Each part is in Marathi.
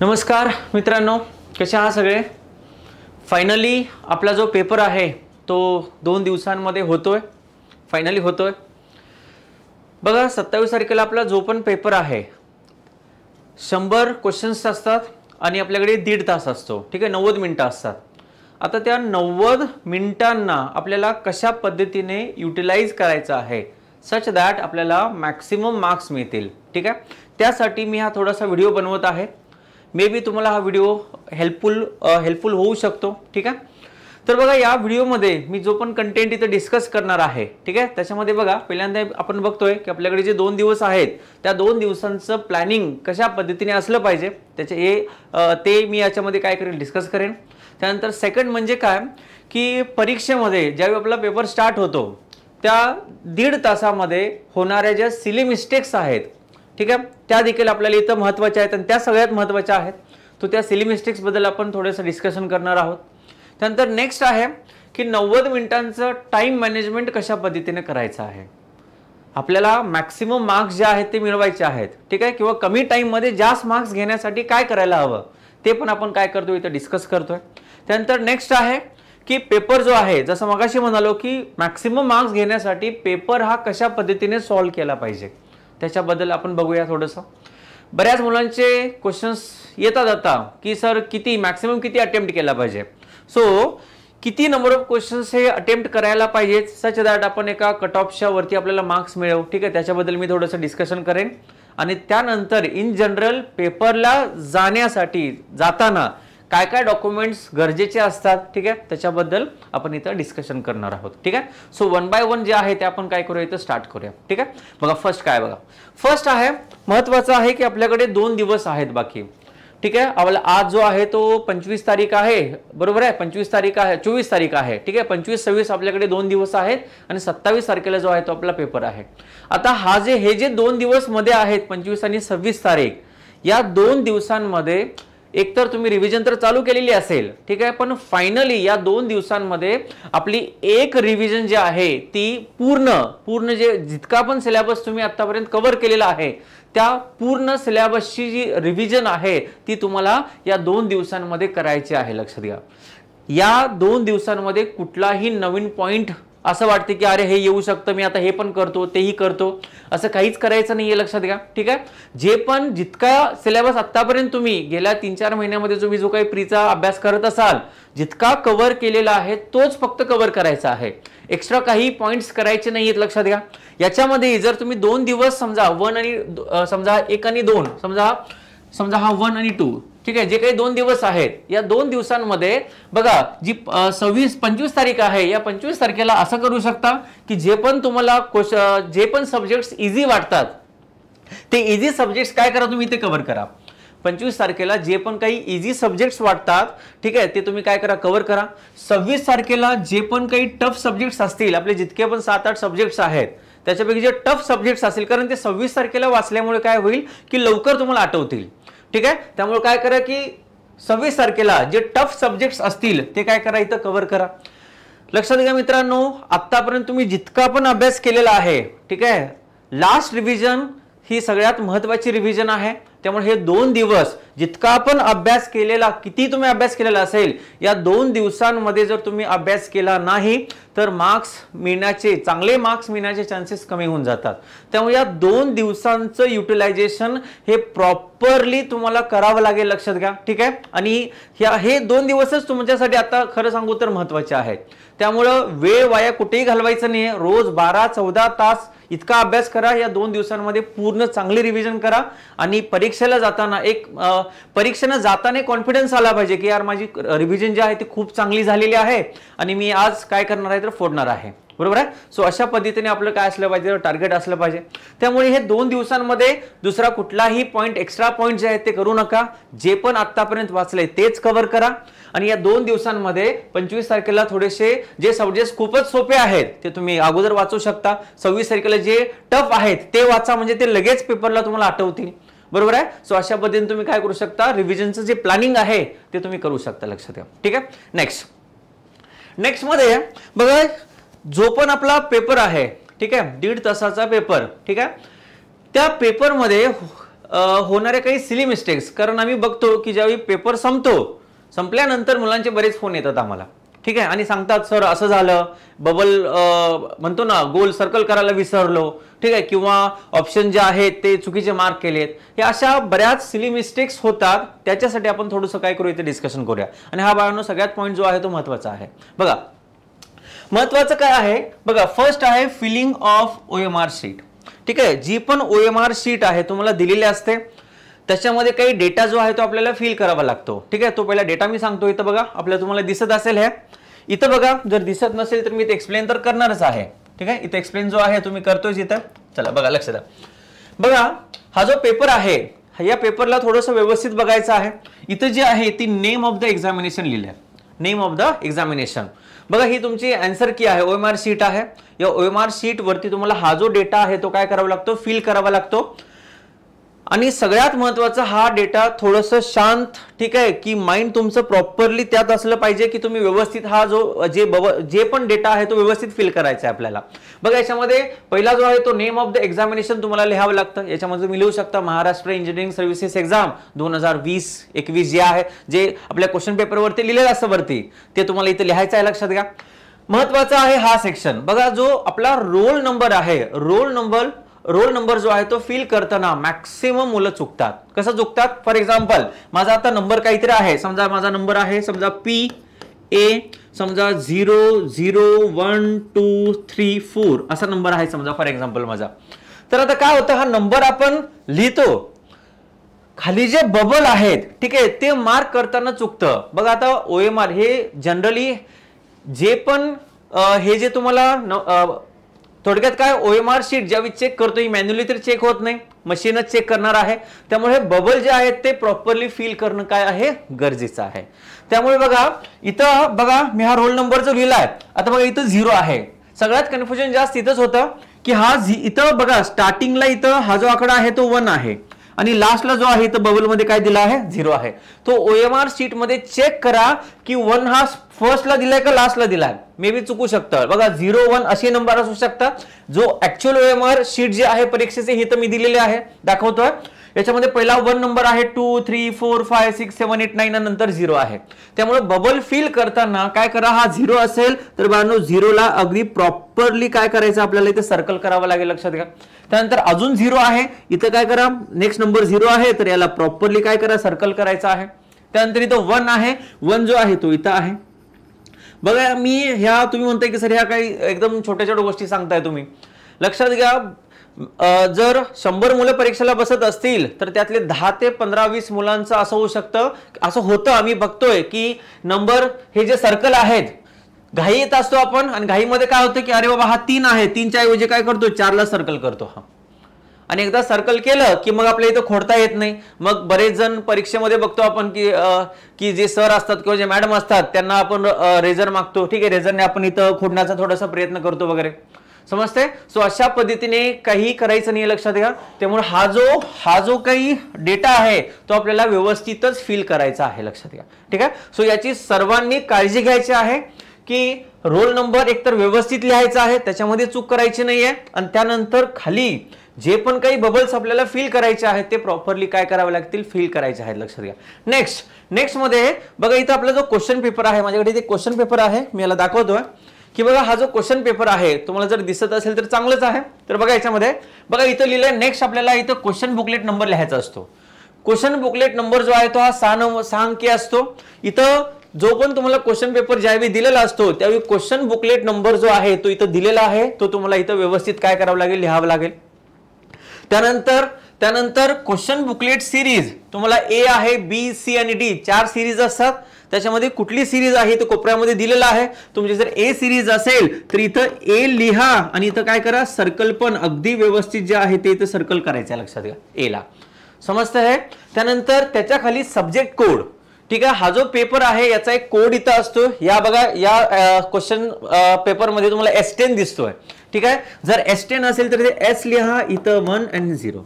नमस्कार मित्रांनो कसे आहात सगळे फायनली आपला जो पेपर आहे तो दोन दिवसांमध्ये होतोय फायनली होतोय बघा सत्तावीस तारखेला आपला जो पण पेपर आहे शंभर क्वेश्चन्स असतात आणि आपल्याकडे दीड तास असतो ठीक आहे नव्वद मिनटं असतात आता त्या नव्वद मिनटांना आपल्याला कशा पद्धतीने युटिलाइज करायचं आहे सच दॅट आपल्याला मॅक्सिमम मार्क्स मिळतील ठीक आहे त्यासाठी मी हा थोडासा व्हिडिओ बनवत आहे मे बी तुम्हाला हा व्हिडिओ हेल्पफुल हेल्पफुल होऊ शकतो ठीक आहे तर बघा या व्हिडिओमध्ये मी जो पण कंटेंट इथं डिस्कस करणार आहे ठीक आहे त्याच्यामध्ये बघा पहिल्यांदा आपण बघतोय की आपल्याकडे जे दोन दिवस आहेत त्या दोन दिवसांचं प्लॅनिंग कशा पद्धतीने असलं पाहिजे त्याचे हे ते मी याच्यामध्ये काय करेन डिस्कस करेन त्यानंतर सेकंड म्हणजे काय की परीक्षेमध्ये ज्यावेळी आपला पेपर स्टार्ट होतो त्या दीड तासामध्ये होणाऱ्या ज्या सिली मिस्टेक्स आहेत ठीक आहे त्या देखील आपल्याला इथं महत्त्वाच्या आहेत आणि त्या सगळ्यात महत्त्वाच्या आहेत तो त्या सिलिमिस्टिक्सबद्दल आपण थोडंसं डिस्कशन करणार आहोत त्यानंतर नेक्स्ट आहे की नव्वद मिनिटांचं टाइम मॅनेजमेंट कशा पद्धतीने करायचं आहे आपल्याला मॅक्सिमम मार्क्स जे आहेत ते मिळवायचे आहेत ठीक आहे किंवा कमी टाईममध्ये जास्त मार्क्स घेण्यासाठी काय करायला हवं ते पण आपण काय करतो इथं डिस्कस करतोय त्यानंतर नेक्स्ट आहे की पेपर जो आहे जसं मगाशी म्हणालो की मॅक्सिमम मार्क्स घेण्यासाठी पेपर हा कशा पद्धतीने सॉल्व्ह केला पाहिजे त्याच्याबद्दल आपण बघूया थोडंसं बऱ्याच मुलांचे क्वेश्चन्स येतात आता की सर किती मॅक्सिमम किती अटेम्प्ट केला पाहिजे सो किती नंबर ऑफ क्वेश्चन्स हे अटेम्प्ट करायला पाहिजेत सच दॅट आपण एका कट ऑफच्या वरती आपल्याला मार्क्स मिळव ठीक आहे त्याच्याबद्दल मी थोडंसं डिस्कशन करेन आणि त्यानंतर इन जनरल पेपरला जाण्यासाठी जाताना काय काय डॉक्युमेंट्स गरजेचे असतात ठीक आहे त्याच्याबद्दल आपण इथं डिस्कशन करणार आहोत ठीक आहे सो वन बाय वन जे आहे ते आपण काय करूया इथं स्टार्ट करूया ठीक आहे बघा फर्स्ट काय बघा फर्स्ट आहे महत्वाचं आहे की आपल्याकडे दोन दिवस आहेत बाकी ठीक आहे आपला आज जो आहे तो पंचवीस तारीख आहे बरोबर आहे पंचवीस तारीख आहे चोवीस तारीख आहे ठीक आहे पंचवीस सव्वीस आपल्याकडे दोन दिवस आहेत आणि सत्तावीस तारखेला जो आहे तो आपला पेपर आहे आता हा जे हे जे दोन दिवस मध्ये आहेत पंचवीस आणि सव्वीस तारीख या दोन दिवसांमध्ये एकतर तुम्ही रिव्हिजन तर चालू केलेली असेल ठीक आहे पण फायनली या दोन दिवसांमध्ये आपली एक रिव्हिजन जी आहे ती पूर्ण पूर्ण जे जितका पण सिलेबस तुम्ही आतापर्यंत कव्हर केलेला आहे त्या पूर्ण सिलेबसची जी रिव्हिजन आहे ती तुम्हाला या दोन दिवसांमध्ये करायची आहे लक्षात घ्या या दोन दिवसांमध्ये कुठलाही नवीन पॉईंट असं वाटते की अरे हे येऊ शकतं मी आता हे पण करतो तेही करतो असं काहीच करायचं नाही आहे लक्षात घ्या ठीक आहे जे पण जितका सिलेबस आत्तापर्यंत तुम्ही गेल्या तीन चार महिन्यामध्ये तुम्ही जो काही प्रीचा अभ्यास करत असाल जितका कव्हर केलेला आहे तोच फक्त कव्हर करायचा आहे एक्स्ट्रा काही पॉईंट्स करायचे नाही आहेत लक्षात घ्या याच्यामध्ये जर तुम्ही दोन दिवस समजा वन आणि समजा एक आणि दोन समजा समजा हा वन आणि टू ठीक आहे जे काही दोन दिवस आहेत या दोन दिवसांमध्ये बघा जी सव्वीस पंचवीस तारीख आहे या पंचवीस तारखेला असं करू शकता की जे पण तुम्हाला जे पण सब्जेक्ट्स इझी वाटतात ते इझी सब्जेक्ट्स काय करा तुम्ही ते कव्हर करा पंचवीस तारखेला जे पण काही इझी सब्जेक्ट्स वाटतात ठीक आहे ते तुम्ही काय करा कव्हर करा सव्वीस तारखेला जे पण काही टफ सब्जेक्ट्स असतील आपले जितके पण सात आठ सब्जेक्ट्स आहेत त्याच्यापैकी जे टफ सब्जेक्ट्स असतील कारण ते सव्वीस तारखेला वाचल्यामुळे काय होईल की लवकर तुम्हाला आठवतील ठीक आहे त्यामुळे काय करा की सव्वीस तारखेला जे टफ सब्जेक्ट्स असतील ते काय करा इथं कव्हर करा लक्षात घ्या मित्रांनो आतापर्यंत तुम्ही जितका पण अभ्यास केलेला आहे ठीक आहे लास्ट रिव्हिजन ही सगळ्यात महत्वाची रिव्हिजन आहे त्यामुळे हे दोन दिवस जितका आपण अभ्यास केलेला किती तुम्ही अभ्यास केलेला असेल या दोन दिवसांमध्ये जर तुम्ही अभ्यास केला नाही तर मार्क्स मिळण्याचे चांगले मार्क्स मिळण्याचे चान्सेस कमी होऊन जातात त्यामुळे या दोन दिवसांचं युटिलायझेशन हे प्रॉपरली तुम्हाला करावं लागेल लक्षात घ्या ठीक आहे आणि ह्या हे दोन दिवसच तुमच्यासाठी आता खरं सांगू तर महत्वाचे आहेत त्यामुळं वेळ वाया कुठेही घालवायचं नाही रोज बारा चौदा तास इतका अभ्यास करा या दोन दिवसांमध्ये पूर्ण चांगले रिव्हिजन करा आणि परीक्षेला जाताना एक परीक्षेनं जाताना कॉन्फिडन्स आला पाहिजे की यार माझी रिव्हिजन जी आहे ती खूप चांगली झालेली आहे आणि मी आज काय करणार आहे तर फोडणार आहे बरोबर आहे सो अशा पद्धतीने आपलं काय असलं पाहिजे टार्गेट असलं पाहिजे त्यामुळे हे दोन दिवसांमध्ये दुसरा कुठलाही पॉईंट एक्स्ट्रा पॉईंट जे आहे ते करू नका जे पण आतापर्यंत वाचलंय तेच कव्हर करा आणि या दोन दिवसांमध्ये पंचवीस तारखेला थोडेसे जे सब्जेक्ट खूपच सोपे आहेत ते तुम्ही अगोदर वाचू शकता सव्वीस तारखेला जे टफ आहेत ते वाचा म्हणजे ते लगेच पेपरला तुम्हाला आठवतील बरोबर आहे सो अशा पद्धतीने तुम्ही काय करू शकता रिव्हिजनचं जे प्लॅनिंग आहे ते तुम्ही करू शकता लक्षात घ्या ठीक आहे नेक्स्ट मध्ये बघा जो पण आपला पेपर आहे ठीक आहे दीड तासाचा पेपर ठीक आहे त्या पेपरमध्ये होणाऱ्या काही सिली मिस्टेक्स कारण आम्ही बघतो की ज्यावेळी पेपर संपतो संपल्यानंतर मुलांचे बरेच फोन येतात आम्हाला ठीक आहे आणि सांगतात सर असं झालं बबल म्हणतो ना गोल सर्कल करायला विसरलो ठीक आहे किंवा ऑप्शन जे आहेत ते चुकीचे मार्क केलेत हे अशा बऱ्याच सिली मिस्टेक्स होतात त्याच्यासाठी आपण थोडंसं काय करू इथे डिस्कशन करूया आणि हा बाळांनो सगळ्यात पॉईंट जो आहे तो महत्वाचा आहे बघा महत्वाचं काय आहे बघा फर्स्ट आहे filling of O M R sheet ठीक आहे जी पण ओ एम आर शीट आहे तुम्हाला दिलेली असते त्याच्यामध्ये काही डेटा जो आहे तो आपल्याला फिल करावा लागतो ठीक आहे तो पहिला डेटा मी सांगतो इथं बघा आपल्याला तुम्हाला दिसत असेल हे इथं बघा जर दिसत नसेल तर मी इथे एक्सप्लेन तर करणारच आहे ठीक आहे इथं एक्सप्लेन जो आहे तुम्ही करतोय इथं चला बघा लक्ष द्या बघा हा जो पेपर आहे या पेपरला थोडंसं व्यवस्थित बघायचं आहे इथं जे आहे ती नेम ऑफ द एक्झामिनेशन लिहिलं आहे नेम ऑफ द एक्झामिनेशन बघा ही तुमची अँसर की आहे ओ एम आर शीट आहे या ओ एम आर वरती तुम्हाला हा जो डेटा आहे तो काय करावा लागतो फिल करावा लागतो आणि सगळ्यात महत्त्वाचा हा डेटा थोडस शांत ठीक आहे की माइंड तुमचं प्रॉपरली त्यात असलं पाहिजे की तुम्ही व्यवस्थित हा जो जे बव जे पण डेटा आहे तो व्यवस्थित फिल करायचा आहे आपल्याला बघा याच्यामध्ये पहिला जो आहे तो नेम ऑफ द एक्झामिनेशन तुम्हाला लिहावं लागतं याच्यामध्ये तुम्ही लिहू शकता महाराष्ट्र इंजिनिअरिंग सर्व्हिसेस एक्झाम दोन हजार वीस एकवीस जे आहे जे आपल्या क्वेश्चन पेपरवरती लिहिलेलं असं वरती ते तुम्हाला इथे लिहायचं आहे लक्षात घ्या महत्वाचा आहे हा सेक्शन बघा जो आपला रोल नंबर आहे रोल नंबर रोल नंबर जो आहे तो फिल करताना मॅक्सिमम मुलं चुकतात कसं चुकतात फॉर एक्झाम्पल माझा आता नंबर काहीतरी आहे समजा माझा नंबर आहे समजा पी ए समजा zero zero one two three four असा नंबर आहे समजा फॉर एक्झाम्पल माझा तर आता काय होतं हा नंबर आपण लिहितो खाली जे बबल आहेत ठीक आहे ते मार्क करताना चुकतं बघा आता ओ एम आर हे जनरली जे पण हे जे तुम्हाला थोडक्यात काय ओ एम आर शीट ज्यावेळी चेक करतो ही मॅन्युअली तर चेक होत नाही मशीनच चेक करणार आहे त्यामुळे बबल जे आहेत ते प्रॉपरली फील करणं काय आहे गरजेचं आहे त्यामुळे बघा इथं बघा मी हा रोल नंबर जो लिहिला आहे आता बघा इथं झिरो आहे सगळ्यात कन्फ्युजन जास्त इथंच होतं की हा इथं बघा स्टार्टिंगला इथं हा जो आकडा आहे तो वन आहे आणि लास्टला जो आहे बबल बबलमध्ये काय दिला आहे झिरो आहे तो ओ एम आर मध्ये चेक करा की वन हा फर्स्टला दिलाय का लास्टला दिलाय मे बी चुकू शकतं बघा झिरो वन असे नंबर असू शकतात जो actual O M R sheet जे आहे परीक्षेचे हे तर मी दिलेले आहे दाखवतोय याच्यामध्ये पहिला वन नंबर आहे two three four five six seven eight nine नंतर झिरो आहे त्यामुळे बबल फिल करताना काय करा हा झिरो असेल तर बाळांनो झिरोला अगदी प्रॉपरली काय करायचं आपल्याला इथे सर्कल करावं लागेल लक्षात घ्या त्यानंतर अजून झिरो आहे इथं काय करा नेक्स्ट नंबर झिरो आहे तर याला प्रॉपरली काय करा सर्कल करायचं आहे त्यानंतर इथं वन आहे वन जो आहे तो इथं आहे बघा मी ह्या तुम्ही म्हणताय की सर ह्या काही एकदम छोट्या छोट्या गोष्टी सांगताय तुम्ही लक्षात घ्या जर शंभर मुलं परीक्षेला बसत असतील तर त्यातले दहा ते पंधरा वीस मुलांचं असं होऊ शकतं असं होतं आम्ही बघतोय की नंबर हे जे सर्कल आहेत घाई येत असतो आपण आणि घाईमध्ये काय होतं की अरे बाबा हा तीन आहे तीनच्या ऐवजी काय करतो चारला सर्कल करतो हा आणि एकदा सर्कल केलं की मग आपल्या इथं खोडता येत नाही मग बरेच जण परीक्षेमध्ये बघतो आपण की की जे सर असतात किंवा जे मॅडम असतात त्यांना आपण रेझर मागतो ठीक आहे रेझरने आपण इथं खोडण्याचा थोडासा प्रयत्न करतो वगैरे समजते सो अशा पद्धतीने काही करायचं नाही लक्षात घ्या त्यामुळे हा जो हा जो काही डेटा आहे तो आपल्याला व्यवस्थितच फिल करायचा आहे लक्षात घ्या ठीक आहे सो याची सर्वांनी काळजी घ्यायची आहे की रोल नंबर एकतर व्यवस्थित लिहायचा आहे त्याच्यामध्ये चूक करायची नाही आहे आणि त्यानंतर खाली जे पण काही बबल्स आपल्याला फिल करायचे आहेत ते प्रॉपरली काय करावे लागतील फिल करायचे आहेत लक्षात घ्या नेक्स्ट नेक्स्टमध्ये बघा इथं आपला जो क्वेश्चन पेपर आहे माझ्याकडे ते क्वेश्चन पेपर आहे मी याला दाखवतोय की बघा हा जो क्वेश्चन पेपर आहे तुम्हाला जर दिसत असेल तर चांगलंच आहे तर बघा याच्यामध्ये बघा इथं लिहिलंय नेक्स्ट आपल्याला इथं क्वेश्चन बुकलेट नंबर लिहायचा असतो क्वेश्चन बुकलेट नंबर जो आहे तो हा सहा नंबर सहा अंकी असतो इथं जो पण तुम्हाला क्वेश्चन पेपर ज्यावेळी दिलेला असतो त्यावेळी क्वेश्चन बुकलेट नंबर जो आहे तो इथं दिलेला आहे तो तुम्हाला इथं व्यवस्थित काय करावं लागेल लिहावं लागेल त्यानंतर त्यानंतर क्वेश्चन बुकलेट सिरीज तुम्हाला ए आहे बी सी आणि डी चार सिरीज असतात त्याच्यामध्ये कुठली सिरीज आहे ते कोपऱ्यामध्ये दिलेला आहे तुमचे जर ए सिरीज असेल तर इथं ए लिहा आणि इथं काय करा सर्कल पण अगदी व्यवस्थित जे आहे ते इथं सर्कल करायचं आहे लक्षात घ्या ए ला समजत आहे त्यानंतर त्याच्या खाली सब्जेक्ट कोड ठीक आहे हा जो पेपर आहे याचा एक कोड इथं असतो या बघा या क्वेश्चन पेपरमध्ये तुम्हाला एस टेन दिसतोय ठीक आहे जर एस टेन असेल तर एस लिहा इथं वन अँड झिरो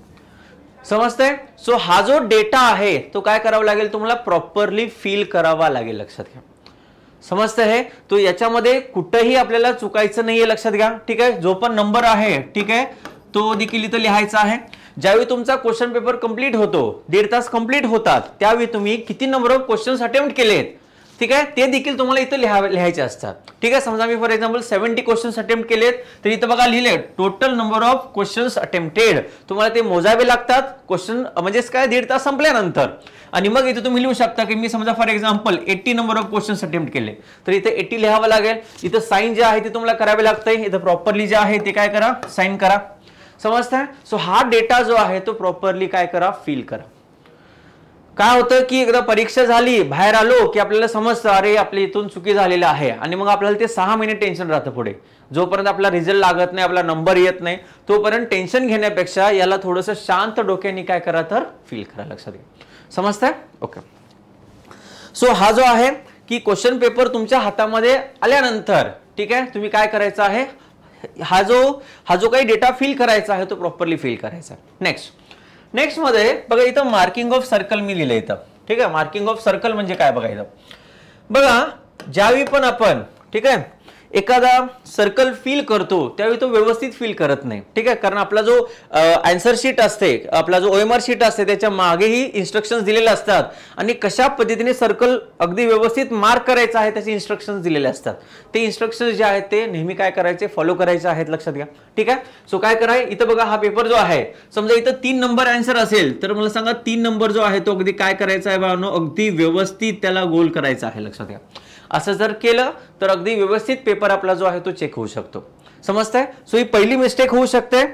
समजतंय सो हा जो डेटा आहे तो काय करावा लागेल तुम्हाला प्रॉपरली फील करावा लागेल लक्षात घ्या समजतं आहे तो याच्यामध्ये कुठंही आपल्याला चुकायचं नाहीये लक्षात घ्या ठीक आहे जो पण नंबर आहे ठीक आहे तो देखील इथं लिहायचा आहे ज्यावेळी तुमचा क्वेश्चन पेपर कंप्लीट होतो दीड तास कंप्लीट होतात त्यावेळी तुम्ही किती नंबर ऑफ क्वेश्चन अटेम्प्ट केलेत ठीक आहे ते देखील तुम्हाला इथं लिहा लिहायचे असतात ठीक आहे समजा मी for example seventy questions attempt केलेत तर इथं बघा लिहिले total number of questions attempted तुम्हाला ते मोजावे लागतात क्वेश्चन म्हणजेच काय दीड तास संपल्यानंतर आणि मग इथे तुम्ही लिहू शकता की मी समजा for example eighty number of questions attempt केले तर इथं एटी लिहावं लागेल इथं साईन जे आहे ते तुम्हाला करावे लागतंय इथं प्रॉपरली जे आहे ते काय करा साईन करा समजतंय सो हा डेटा जो आहे तो प्रॉपरली काय करा फील करा काय होतं की एकदा परीक्षा झाली बाहेर आलो की आपल्याला समजतं अरे आपल्या इथून चुकी झालेलं आहे आणि मग आपल्याला ते सहा महिने टेन्शन राहतं पुढे जोपर्यंत आपला रिझल्ट लागत नाही आपला नंबर येत नाही तोपर्यंत टेन्शन घेण्यापेक्षा याला थोडंसं शांत डोक्याने काय करा तर फील करा लक्षात घ्या समजतंय ओके सो हा जो आहे की क्वेश्चन पेपर तुमच्या हातामध्ये आल्यानंतर ठीक आहे तुम्ही काय करायचं आहे हा जो हा जो काही डेटा फील करायचा आहे तो प्रॉपरली फिल करायचा नेक्स्ट नेक्स्ट मध्ये बघा इथं मार्किंग ऑफ सर्कल मी लिहिलं इथं ठीक आहे मार्किंग ऑफ सर्कल म्हणजे काय बघा इथं बघा ज्यावेळी पण आपण ठीक आहे एखादा सर्कल फील करतो त्यावेळी तो व्यवस्थित फील करत नाही ठीक आहे कारण आपला जो अँसर शीट असते आपला जो ओ एम आर शीट असते त्याच्या मागेही इन्स्ट्रक्शन दिलेले असतात आणि कशा पद्धतीने सर्कल अगदी व्यवस्थित मार्क करायचा आहे त्याचे इन्स्ट्रक्शन दिलेले असतात ते इन्स्ट्रक्शन्स जे आहेत ते नेहमी काय करायचे फॉलो करायचे आहेत लक्षात घ्या ठीक आहे सो काय कराय इथं बघा हा पेपर जो आहे समजा इथं तीन नंबर अँसर असेल तर मला सांगा तीन नंबर जो आहे तो अगदी काय करायचा आहे बाबांनो अगदी व्यवस्थित त्याला गोल करायचा आहे लक्षात घ्या असं जर केलं तर अगदी व्यवस्थित पेपर आपला जो आहे तो चेक होऊ शकतो समजतंय सो ही पहिली मिस्टेक होऊ शकते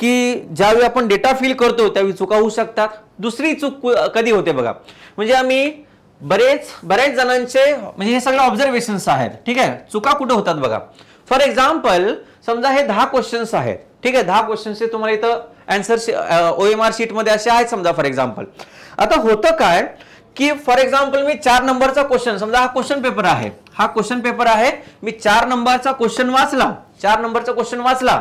की ज्यावेळी आपण डेटा फिल करतो त्यावेळी चुका होऊ शकतात दुसरी चूक कधी होते बघा म्हणजे आम्ही बरेच बऱ्याच जणांचे म्हणजे हे सगळे ऑब्झर्वेशन्स आहेत ठीक आहे चुका कुठे होतात बघा फॉर एक्झाम्पल समजा हे दहा क्वेश्चन्स आहेत ठीक आहे दहा क्वेश्चन्सचे तुम्हाला इथं अँसर ओ एम आर शीटमध्ये असे आहेत समजा फॉर एक्झाम्पल आता होतं काय की फॉर एक्झाम्पल मी चार नंबरचा क्वेश्चन समजा हा क्वेश्चन पेपर आहे हा क्वेश्चन पेपर आहे मी चार नंबरचा क्वेश्चन वाचला चार नंबरचा क्वेश्चन वाचला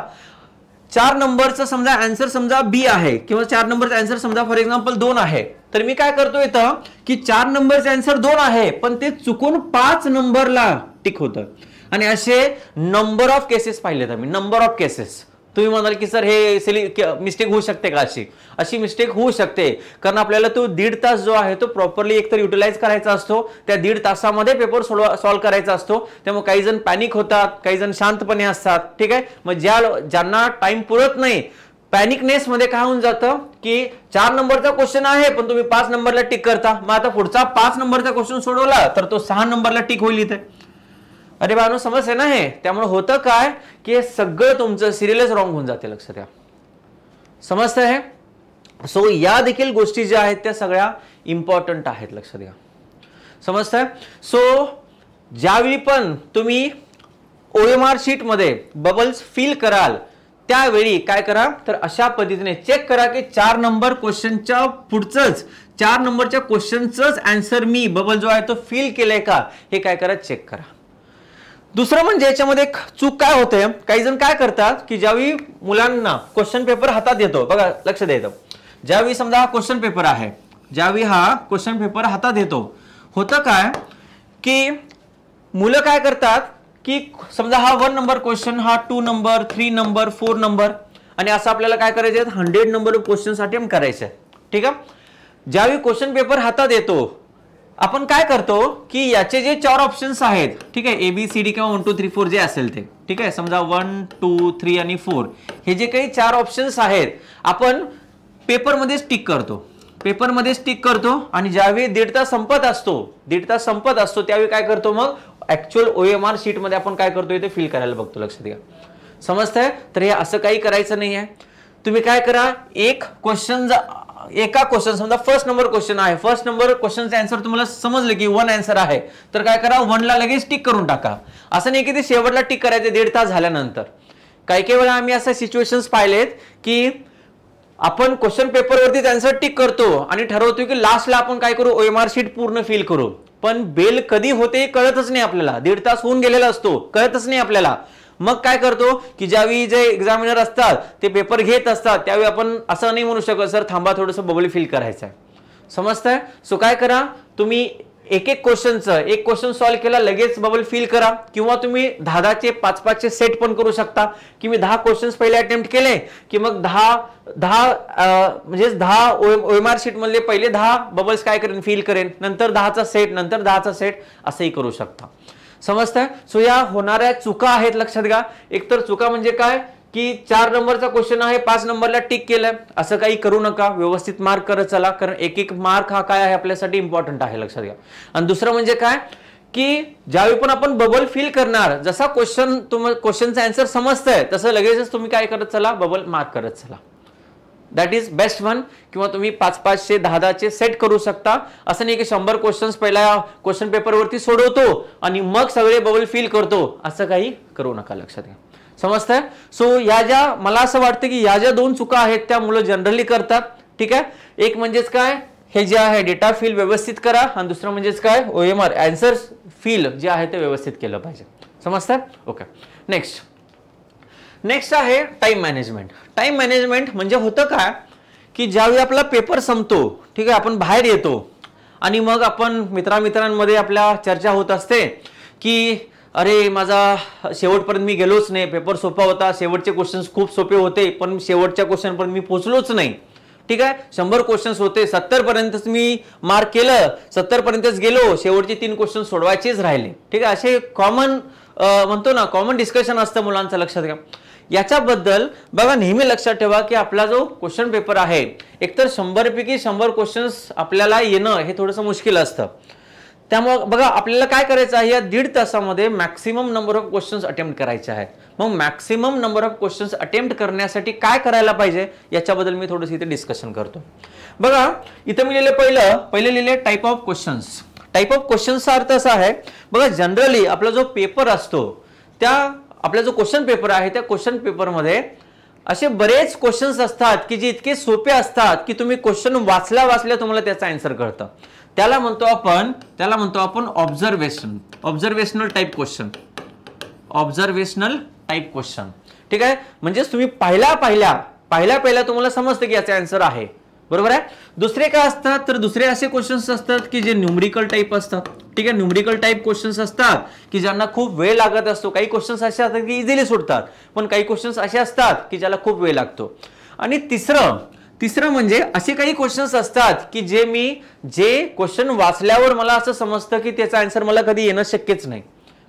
चार नंबरचा समजा आन्सर समजा बी आहे किंवा चार नंबरचा आन्सर समजा फॉर एक्झाम्पल दोन आहे तर मी काय करतो इथं की चार नंबरचा आन्सर दोन आहे पण ते चुकून पाच नंबरला टिक होतं आणि असे नंबर ऑफ केसेस पाहिलेत मी नंबर ऑफ केसेस तुम्ही म्हणाल की सर हे सिली मिस्टेक होऊ शकते का अशी अशी मिस्टेक होऊ शकते कारण आपल्याला तो दीड तास जो आहे तो प्रॉपरली एकतर युटिलाइज करायचा असतो त्या दीड तासामध्ये पेपर सोडवा सॉल्व्ह करायचा असतो त्यामुळे काही जण पॅनिक होतात काही जण शांतपणे असतात ठीक आहे मग ज्या ज्यांना टाइम पुरत नाही पॅनिकनेसमध्ये मध्ये काय होऊन जातं की चार नंबरचा क्वेश्चन आहे पण तुम्ही पाच नंबरला टिक करता मग आता पुढचा पाच नंबरचा क्वेश्चन सोडवला तर तो सहा नंबरला टिक होईल इथे अरे बानो समजते ना हे त्यामुळे होतं काय की हे सगळं तुमचं सिरियलच रॉंग होऊन जाते लक्ष द्या समजतं हे सो या देखील गोष्टी ज्या आहेत त्या सगळ्या इम्पॉर्टंट आहेत लक्ष द्या समजतंय सो ज्यावेळी पण तुम्ही ओ एम आर शीटमध्ये बबल्स फिल कराल त्यावेळी काय करा तर अशा पद्धतीने चेक करा की चार नंबर क्वेश्चनच्या पुढचंच चार नंबरच्या क्वेश्चनचंच अँसर मी बबल जो आहे तो फिल केलाय का हे काय करा चेक करा दुसरं म्हणजे याच्यामध्ये एक चूक काय होते काही जण काय करतात की ज्यावेळी मुलांना क्वेश्चन पेपर हातात येतो बघा लक्ष द्यायचं ज्यावेळी समजा हा क्वेश्चन पेपर आहे ज्यावेळी हा क्वेश्चन पेपर हातात येतो होतं काय की मुलं काय करतात की समजा हा वन नंबर क्वेश्चन हा two number three number four number आणि असं आपल्याला काय करायचे हंड्रेड नंबर क्वेश्चनसाठी करायचं आहे ठीक आहे ज्यावेळी क्वेश्चन पेपर हातात येतो आपण काय करतो की याचे जे चार ऑप्शन्स आहेत ठीक आहे ए बी सी डी किंवा वन टू थ्री फोर जे असेल ते ठीक आहे समजा वन टू थ्री आणि फोर हे जे काही चार ऑप्शन्स आहेत आपण पेपरमध्ये स्टिक करतो पेपरमध्ये स्टिक करतो आणि ज्यावेळी दीड तास संपत असतो दीड तास संपत असतो त्यावेळी काय करतो मग ऍक्च्युअल ओ एम आर शीटमध्ये आपण काय करतोय ते फिल करायला बघतो लक्षात घ्या समजतंय तर हे असं काही करायचं नाही आहे तुम्ही काय करा एक क्वेश्चन एका क्वेश्चन समजा फर्स्ट नंबर क्वेश्चन आहे फर्स्ट नंबर क्वेश्चन आन्सर तुम्हाला समजलं की वन आन्सर आहे तर काय करा वनला लगेच टिक करून टाका असं नाही की ते शेवटला टिक करायचे दीड तास झाल्यानंतर काही काही वेळा आम्ही असे सिच्युएशन पाहिलेत की आपण क्वेश्चन पेपरवरतीच आन्सर टिक करतो आणि ठरवतो की लास्टला आपण काय करू ओएमआर एम आर शीट पूर्ण फिल करू पण बेल कधी होते कळतच नाही आपल्याला दीड तास होऊन गेलेला असतो कळतच नाही आपल्याला मग काय करतो की ज्यावेळी जे एक्झामिनर असतात ते पेपर घेत असतात त्यावेळी आपण असं नाही म्हणू शकत सर थांबा थोडंसं बबल फिल करायचंय आहे समजतंय सो काय करा तुम्ही एक एक क्वेश्चनचं एक क्वेश्चन सॉल्व्ह केला लगेच बबल फिल करा किंवा तुम्ही दहा दहाचे पाच पाचचे सेट पण करू शकता की मी दहा क्वेश्चन्स पहिले अटेम्प्ट केले की मग दहा दहा म्हणजे दहा ओएमआर मधले पहिले दहा बबल्स काय करेन फिल करेन नंतर दहाचा सेट नंतर दहाचा सेट असंही करू शकता समजतंय सो या होणाऱ्या चुका आहेत लक्षात घ्या एकतर चुका म्हणजे काय की चार नंबरचा क्वेश्चन आहे पाच नंबरला टिक केलंय असं काही करू नका व्यवस्थित मार्क करत चला कारण एक एक मार्क हा काय आहे आपल्यासाठी इम्पॉर्टंट आहे लक्षात घ्या आणि दुसरं म्हणजे काय की ज्यावेळी पण आपण बबल फिल करणार जसा क्वेश्चन तुम क्वेश्चनचा समजत समजतंय तसं लगेचच तुम्ही काय करत चला बबल मार्क करत चला दॅट इज बेस्ट वन किंवा तुम्ही पाच पाचशे दहा दहाचे सेट करू शकता असं नाही की शंभर क्वेश्चन्स पहिला क्वेश्चन पेपरवरती सोडवतो आणि मग सगळे बबल फील करतो असं काही करू नका लक्षात घ्या समजत आहे सो या ज्या मला असं वाटतं की या ज्या दोन चुका आहेत त्या मुलं जनरली करतात ठीक आहे एक म्हणजेच काय हे जे आहे डेटा फील व्यवस्थित करा आणि दुसरं म्हणजेच काय O M R answers fill जे आहे ते व्यवस्थित केलं पाहिजे आहे ओके नेक्स्ट नेक्स्ट आहे टाइम मॅनेजमेंट टाईम मॅनेजमेंट म्हणजे होतं काय की ज्यावेळी आपला पेपर संपतो ठीक आहे आपण बाहेर येतो आणि मग आपण मित्रामित्रांमध्ये आपल्या चर्चा होत असते की अरे माझा शेवटपर्यंत मी गेलोच नाही पेपर सोपा होता शेवटचे क्वेश्चन्स खूप सोपे होते पण शेवटच्या क्वेश्चनपर्यंत मी पोचलोच नाही ठीक आहे शंभर क्वेश्चन्स होते सत्तरपर्यंतच मी मार्क केलं सत्तरपर्यंतच गेलो शेवटचे तीन क्वेश्चन सोडवायचेच राहिले ठीक आहे असे कॉमन म्हणतो ना कॉमन डिस्कशन असतं मुलांचं लक्षात घ्या याच्याबद्दल बघा नेहमी लक्षात ठेवा की आपला जो क्वेश्चन पेपर आहे एकतर शंभरपैकी शंभर क्वेश्चन्स आपल्याला येणं हे थोडंसं मुश्किल असतं त्यामुळं बघा आपल्याला काय करायचं आहे या दीड तासामध्ये maximum number of questions attempt करायचे आहेत मग maximum number of questions attempt करण्यासाठी काय करायला पाहिजे याच्याबद्दल मी थोडंसं इथे डिस्कशन करतो बघा इथं मी लिहिले पहिलं पहिले लिहिले type of questions type of क्वेश्चन्सचा अर्थ असा आहे बघा जनरली आपला जो पेपर असतो त्या आपला जो क्वेश्चन पेपर आहे त्या क्वेश्चन पेपरमध्ये असे बरेच क्वेश्चन्स असतात की जे इतके सोपे असतात की तुम्ही क्वेश्चन वाचल्या वाचल्या तुम्हाला त्याचा अन्सर कळतं त्याला म्हणतो आपण त्याला म्हणतो आपण observation observational type question observational type question ठीक आहे म्हणजेच तुम्ही पाहिल्या पाहिल्या पाहिल्या पहिल्या तुम्हाला समजतं की याचा आन्सर आहे बरोबर आहे दुसरे काय असतात तर दुसरे असे क्वेश्चन्स असतात की जे न्यूमरिकल टाईप असतात ठीक आहे न्यूमरिकल टाईप क्वेश्चन्स असतात की ज्यांना खूप वेळ लागत असतो काही क्वेश्चन्स असे असतात की इझिली सुटतात पण काही क्वेश्चन्स असे असतात की ज्याला खूप वेळ लागतो आणि तिसरं तिसरं म्हणजे असे काही क्वेश्चन्स असतात की जे मी जे क्वेश्चन वाचल्यावर मला असं समजतं की त्याचा आन्सर मला कधी येणं शक्यच नाही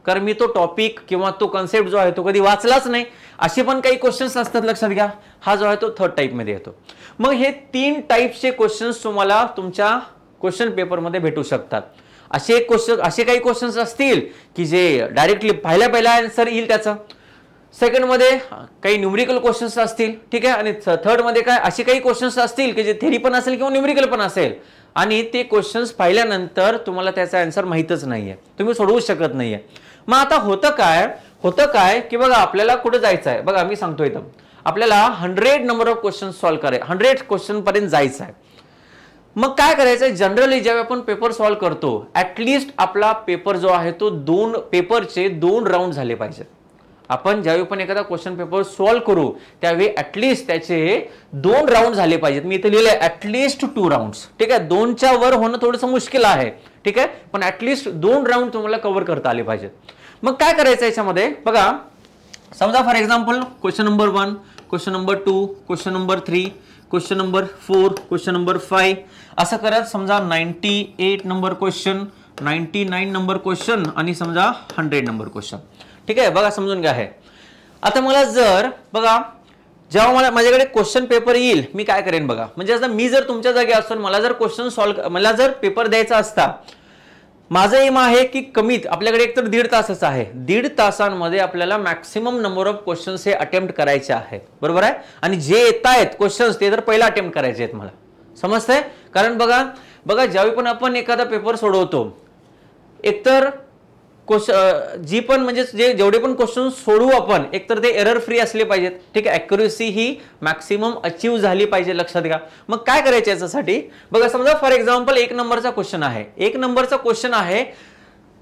कारण मी तो टॉपिक किंवा तो कन्सेप्ट जो आहे तो कधी वाचलाच नाही असे पण काही क्वेश्चन्स असतात लक्षात घ्या हा जो आहे तो थर्ड टाईपमध्ये येतो मग हे तीन टाईपचे क्वेश्चन्स तुम्हाला तुमच्या क्वेश्चन पेपरमध्ये भेटू शकतात असे क्वेश्चन असे काही क्वेश्चन्स असतील की जे डायरेक्टली पहिल्या पहिला आन्सर येईल त्याचा मध्ये काही न्युमरिकल क्वेश्चन्स असतील ठीक आहे आणि थर्डमध्ये काय असे काही क्वेश्चन्स असतील की जे थेरी पण असेल किंवा न्युमरिकल पण असेल आणि ते क्वेश्चन्स पाहिल्यानंतर तुम्हाला त्याचा आन्सर माहीतच नाही आहे तुम्ही सोडवू शकत नाही आहे मग आता होतं काय होतं काय की बघा आपल्याला कुठं जायचं आहे बघा मी सांगतो इथं आपल्याला hundred number of question solve कराय हंड्रेड क्वेश्चनपर्यंत जायचं आहे मग काय करायचं आहे जनरली ज्यावेळी आपण पेपर सॉल्व्ह करतो ऍटलिस्ट आपला पेपर जो आहे तो दोन पेपरचे दोन राऊंड झाले पाहिजेत आपण ज्यावेळी पण एखादा क्वेश्चन पेपर सॉल्व्ह करू त्यावेळी ऍटलिस्ट त्याचे दोन राऊंड झाले पाहिजेत मी इथे लिहिले ऍटलिस्ट टू राऊंड ठीक आहे दोनच्या वर होणं थोडंसं मुश्किल आहे ठीक आहे पण ॲटलिस्ट दोन राऊंड तुम्हाला कव्हर करता आले पाहिजेत मग काय करायचं याच्यामध्ये बघा समजा for example question number one question number two question number three question number four question number five असं करत समजा ninety eight number question ninety nine number question आणि समजा हंड्रेड नंबर क्वेश्चन ठीक आहे बघा समजून घ्या आहे आता मला जर बघा जेव्हा मला माझ्याकडे क्वेश्चन पेपर येईल मी काय करेन बघा म्हणजे आता मी जर तुमच्या जागी असून मला जर क्वेश्चन सॉल्व मला जर पेपर द्यायचा असता माझं एम आहे की कमीत आपल्याकडे एक तर दीड तासच आहे दीड तासांमध्ये आपल्याला मॅक्सिमम नंबर ऑफ क्वेश्चन्स हे अटेम्प्ट करायचे आहेत बरोबर आहे आणि जे येत आहेत क्वेश्चन्स ते तर पहिला अटेम्प्ट करायचे आहेत मला समजतंय कारण बघा बघा ज्यावेळी पण आपण एखादा पेपर सोडवतो एकतर क्वेश्चन जी पण म्हणजे जे जेवढे पण क्वेश्चन सोडू आपण एकतर ते एरर फ्री असले पाहिजेत ठीक आहे अॅक्युरेसी ही मॅक्सिमम अचीव झाली पाहिजे लक्षात घ्या मग काय करायचं याच्यासाठी बघा समजा फॉर एक्झाम्पल एक नंबरचा क्वेश्चन आहे एक नंबरचा क्वेश्चन आहे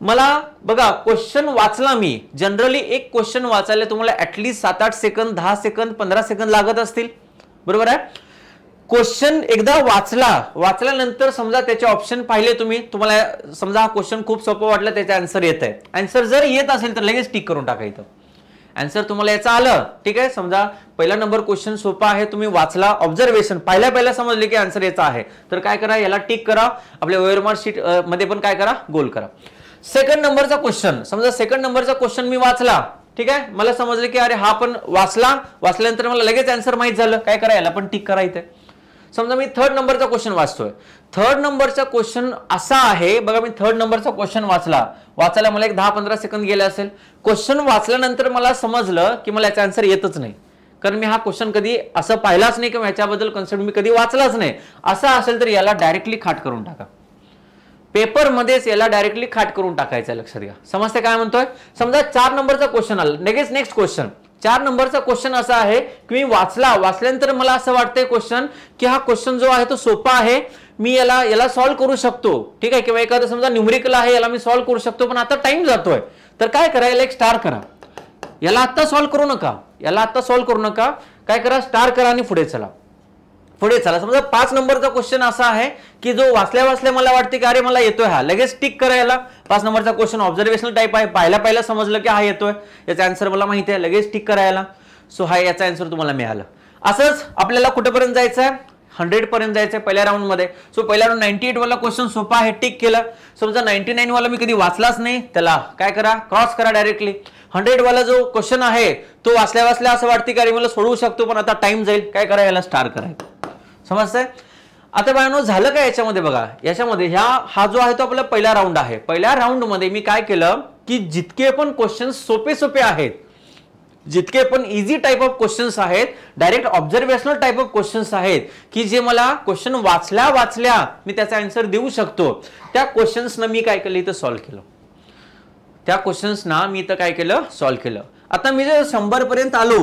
मला बघा क्वेश्चन वाचला मी जनरली एक क्वेश्चन वाचायला तुम्हाला ऍटलीस्ट सात आठ सेकंद दहा सेकंद पंधरा सेकंद लागत असतील बरोबर आहे क्वेश्चन एकदा वाचला वाचल्यानंतर समजा त्याचे ऑप्शन पाहिले तुम्ही तुम्हाला समजा हा क्वेश्चन खूप सोपं वाटलं त्याचे आन्सर येत आहे आन्सर जर येत असेल तर लगेच टिक करून टाका इथं आन्सर तुम्हाला याचं आलं ठीक आहे समजा पहिला नंबर क्वेश्चन सोपा आहे तुम्ही वाचला ऑब्झर्वेशन पहिल्या पहिल्या समजले की आन्सर याचा आहे तर काय करा याला टिक करा आपल्या वेअरमार्क शीट मध्ये पण काय करा गोल करा सेकंड नंबरचा क्वेश्चन समजा सेकंड नंबरचा क्वेश्चन मी वाचला ठीक आहे मला समजलं की अरे हा पण वाचला वाचल्यानंतर मला लगेच आन्सर माहीत झालं काय करा याला पण टिक करा इथे समजा मी थर्ड नंबरचा क्वेश्चन वाचतोय थर्ड नंबरचा क्वेश्चन असा आहे बघा मी थर्ड नंबरचा क्वेश्चन वाचला वाचायला मला एक दहा पंधरा सेकंद गेले असेल क्वेश्चन वाचल्यानंतर मला समजलं की मला याचा आन्सर येतच नाही कारण मी हा क्वेश्चन कधी असं पाहिलाच नाही किंवा याच्याबद्दल कन्सेप्ट मी कधी वाचलाच नाही असं असेल तर याला डायरेक्टली खाट करून टाका पेपरमध्येच याला डायरेक्टली खाट करून टाकायचं लक्षात घ्या समजते काय म्हणतोय समजा चार नंबरचा क्वेश्चन आला लगेच नेक्स्ट क्वेश्चन चार नंबरचा क्वेश्चन असा आहे की मी वाचला वाचल्यानंतर मला असं वाटतंय क्वेश्चन की हा क्वेश्चन जो आहे तो सोपा आहे मी याला याला सॉल्व्ह करू शकतो ठीक आहे किंवा एखादं समजा न्युमरिकल आहे याला मी सॉल्व्ह करू शकतो पण आता टाइम जातोय तर काय करा याला एक स्टार करा याला आत्ता सॉल्व्ह करू नका याला आत्ता सॉल्व्ह करू नका काय करा स्टार करा आणि पुढे चला पुढे चला समजा पाच नंबरचा क्वेश्चन असा आहे की जो वाचल्या वाचल्या मला वाटते की अरे मला येतोय हा लगेच टिक करायला पाच नंबरचा क्वेश्चन ऑब्झर्वेशन टाईप आहे पाहिला पाहिला समजलं की हा येतोय याचा आन्सर मला माहिती आहे लगेच टिक करायला सो हा याचा आन्सर तुम्हाला मिळाला असंच आपल्याला कुठेपर्यंत जायचं आहे हंड्रेड पर्यंत जायचं आहे पहिल्या मध्ये सो पहिल्या राऊंड नाईन्टी एट वाला क्वेश्चन सोपा आहे टिक केलं समजा नाईन्टी नाईन वाला मी कधी वाचलाच नाही त्याला काय करा क्रॉस करा डायरेक्टली हंड्रेड वाला जो क्वेश्चन आहे तो वाचल्या वाचल्या असं वाटते की अरे मला सोडवू शकतो पण आता टाइम जाईल काय करायला स्टार करायचं समजतंय आता बायानो झालं काय याच्यामध्ये बघा याच्यामध्ये ह्या हा जो आहे तो आपला पहिला राऊंड आहे पहिल्या राऊंडमध्ये मी काय केलं की जितके पण क्वेश्चन सोपे सोपे आहेत जितके पण इझी टाईप ऑफ क्वेश्चन्स आहेत direct observational type of questions आहेत की जे मला क्वेश्चन वाचल्या वाचल्या मी त्याचा अन्सर देऊ शकतो त्या क्वेश्चन्सना मी काय केलं इथं सॉल्व्ह केलं त्या क्वेश्चन्सना मी इथं काय केलं सॉल्व्ह केलं आता मी जर शंभरपर्यंत आलो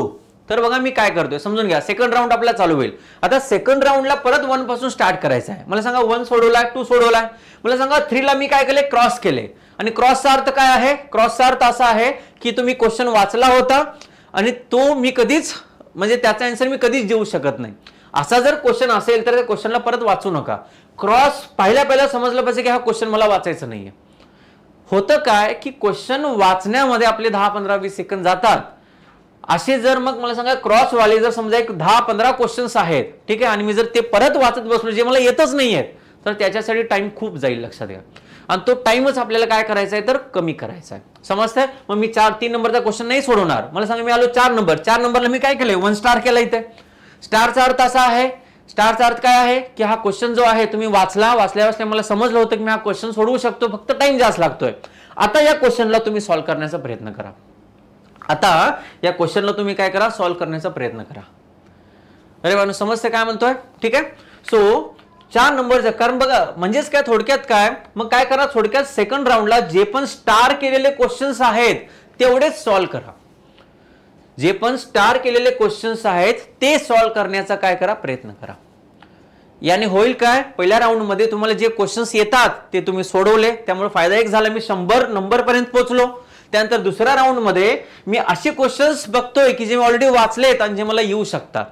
तर बघा मी काय करतोय समजून घ्या सेकंड राऊंड आपला चालू होईल आता सेकंड राऊंडला परत वन पासून स्टार्ट करायचं आहे मला सांगा वन सोडवलाय टू सोडवलाय मला सांगा थ्रीला मी काय केले क्रॉस केले आणि क्रॉसचा अर्थ काय आहे क्रॉसचा अर्थ असा आहे की तुम्ही क्वेश्चन वाचला होता आणि तो मी कधीच म्हणजे त्याचा आन्सर मी कधीच देऊ शकत नाही असा जर क्वेश्चन असेल तर त्या क्वेश्चनला परत वाचू नका क्रॉस पहिल्या पहिल्या समजलं पाहिजे की हा क्वेश्चन मला वाचायचं नाहीये होतं काय की क्वेश्चन वाचण्यामध्ये आपले दहा पंधरा वीस सेकंद जातात असे जर मग मला सांगा क्रॉस वाले जर समजा एक दहा पंधरा क्वेश्चन्स आहेत ठीक आहे आणि मी जर ते परत वाचत बसलो जे मला येतच नाही आहेत तर त्याच्यासाठी टाइम खूप जाईल लक्षात घ्या आणि तो टाइमच आपल्याला काय करायचा आहे तर कमी करायचा आहे समजतंय मग मी चार तीन नंबरचा क्वेश्चन नाही सोडवणार मला सांगा मी आलो चार नंबर चार नंबरला मी काय केलंय वन स्टार केला इथे स्टारचा अर्थ असा आहे स्टारचा अर्थ काय आहे की हा क्वेश्चन जो आहे तुम्ही वाचला वाचल्या वाचल्या मला समजलं होतं की मी हा क्वेश्चन सोडवू शकतो फक्त टाइम जास्त लागतोय आता या क्वेश्चनला तुम्ही सॉल्व्ह करण्याचा प्रयत्न करा आता या क्वेश्चनला तुम्ही काय करा सॉल्व्ह करण्याचा प्रयत्न करा अरे बानू समजते काय म्हणतोय ठीक आहे सो चार नंबरचं कारण बघा म्हणजेच काय थोडक्यात काय मग काय करा थोडक्यात सेकंड राऊंडला जे पण स्टार केलेले क्वेश्चन्स आहेत तेवढेच सॉल्व्ह करा जे पण स्टार केलेले क्वेश्चन्स आहेत ते सॉल्व्ह करण्याचा काय करा प्रयत्न करा याने होईल काय पहिल्या मध्ये तुम्हाला जे क्वेश्चन्स येतात ते तुम्ही सोडवले त्यामुळे फायदा एक झाला मी शंभर पर्यंत पोहोचलो त्यानंतर दुसऱ्या राऊंडमध्ये मी असे क्वेश्चन्स बघतोय की जे मी ऑलरेडी आहेत आणि जे मला येऊ शकतात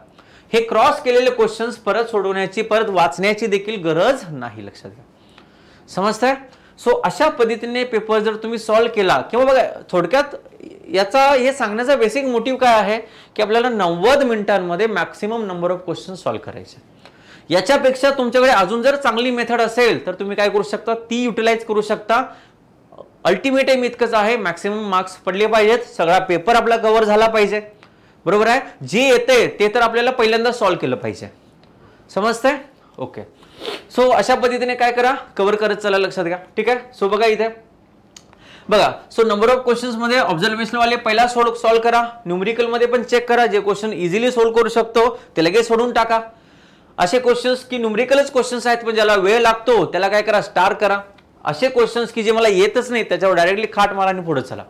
हे क्रॉस केलेले क्वेश्चन्स परत सोडवण्याची परत वाचण्याची देखील गरज नाही लक्षात घ्या समजतंय सो अशा पद्धतीने पेपर जर तुम्ही सॉल्व्ह केला किंवा बघा थोडक्यात याचा हे सांगण्याचा बेसिक मोटिव्ह काय आहे की आपल्याला नव्वद मिनिटांमध्ये maximum number of question solve करायचे याच्यापेक्षा तुमच्याकडे अजून जर चांगली मेथड असेल तर तुम्ही काय करू शकता ती युटिलाइज करू शकता अल्टिमेट एम इतकंच आहे मॅक्सिमम मार्क्स पडले पाहिजेत सगळा पेपर आपला कव्हर झाला पाहिजे बरोबर आहे जे येते ते तर आपल्याला पहिल्यांदा सॉल्व्ह केलं पाहिजे समजतंय ओके सो अशा पद्धतीने काय करा कव्हर करत चला लक्षात घ्या ठीक आहे सो बघा इथे बघा सो नंबर ऑफ क्वेश्चन्स मध्ये ऑब्झर्वेशनवाले पहिला सोड सॉल्व्ह करा मध्ये पण चेक करा जे क्वेश्चन इझिली सोल्व्ह करू शकतो ते लगेच सोडून टाका असे क्वेश्चन्स की न्युमरिकलच क्वेश्चन्स आहेत पण ज्याला वेळ लागतो त्याला काय करा स्टार करा असे क्वेश्चन्स की जे मला येतच नाही त्याच्यावर डायरेक्टली खाट मारा आणि पुढे चला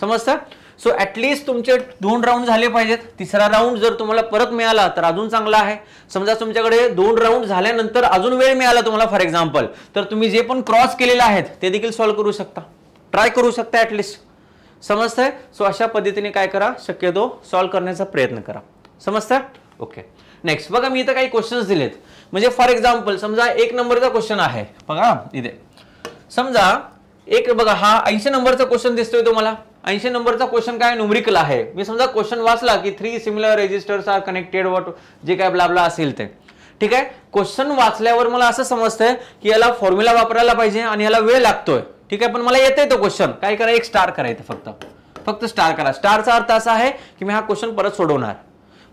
समजतं सो ॲटलिस्ट तुमचे दोन राऊंड झाले पाहिजेत तिसरा राऊंड जर तुम्हाला परत मिळाला तर अजून चांगला आहे समजा तुमच्याकडे दोन राऊंड झाल्यानंतर अजून वेळ मिळाला तुम्हाला फॉर एक्झाम्पल तर तुम्ही जे पण क्रॉस केलेले आहेत ते देखील सॉल्व्ह करू शकता ट्राय करू शकता ॲटलिस्ट समजतंय सो अशा पद्धतीने काय करा शक्यतो सॉल्व्ह करण्याचा प्रयत्न करा समजतं ओके नेक्स्ट बघा मी इथं काही क्वेश्चन्स दिलेत म्हणजे फॉर एक्झाम्पल समजा एक नंबरचा क्वेश्चन आहे बघा इथे समजा एक बघा हा ऐंशी नंबरचा क्वेश्चन दिसतोय तुम्हाला ऐंशी नंबरचा क्वेश्चन काय नुमरिकल आहे मी समजा क्वेश्चन वाचला की three similar resistors are connected what जे काय ब्लाबला असेल ते ठीक आहे क्वेश्चन वाचल्यावर मला असं समजतंय की याला फॉर्म्युला वापरायला पाहिजे आणि याला वेळ लागतोय ठीक आहे पण मला येतंय तो क्वेश्चन काय करा एक स्टार करायचं फक्त फक्त स्टार करा स्टारचा अर्थ असा आहे की मी हा क्वेश्चन परत सोडवणार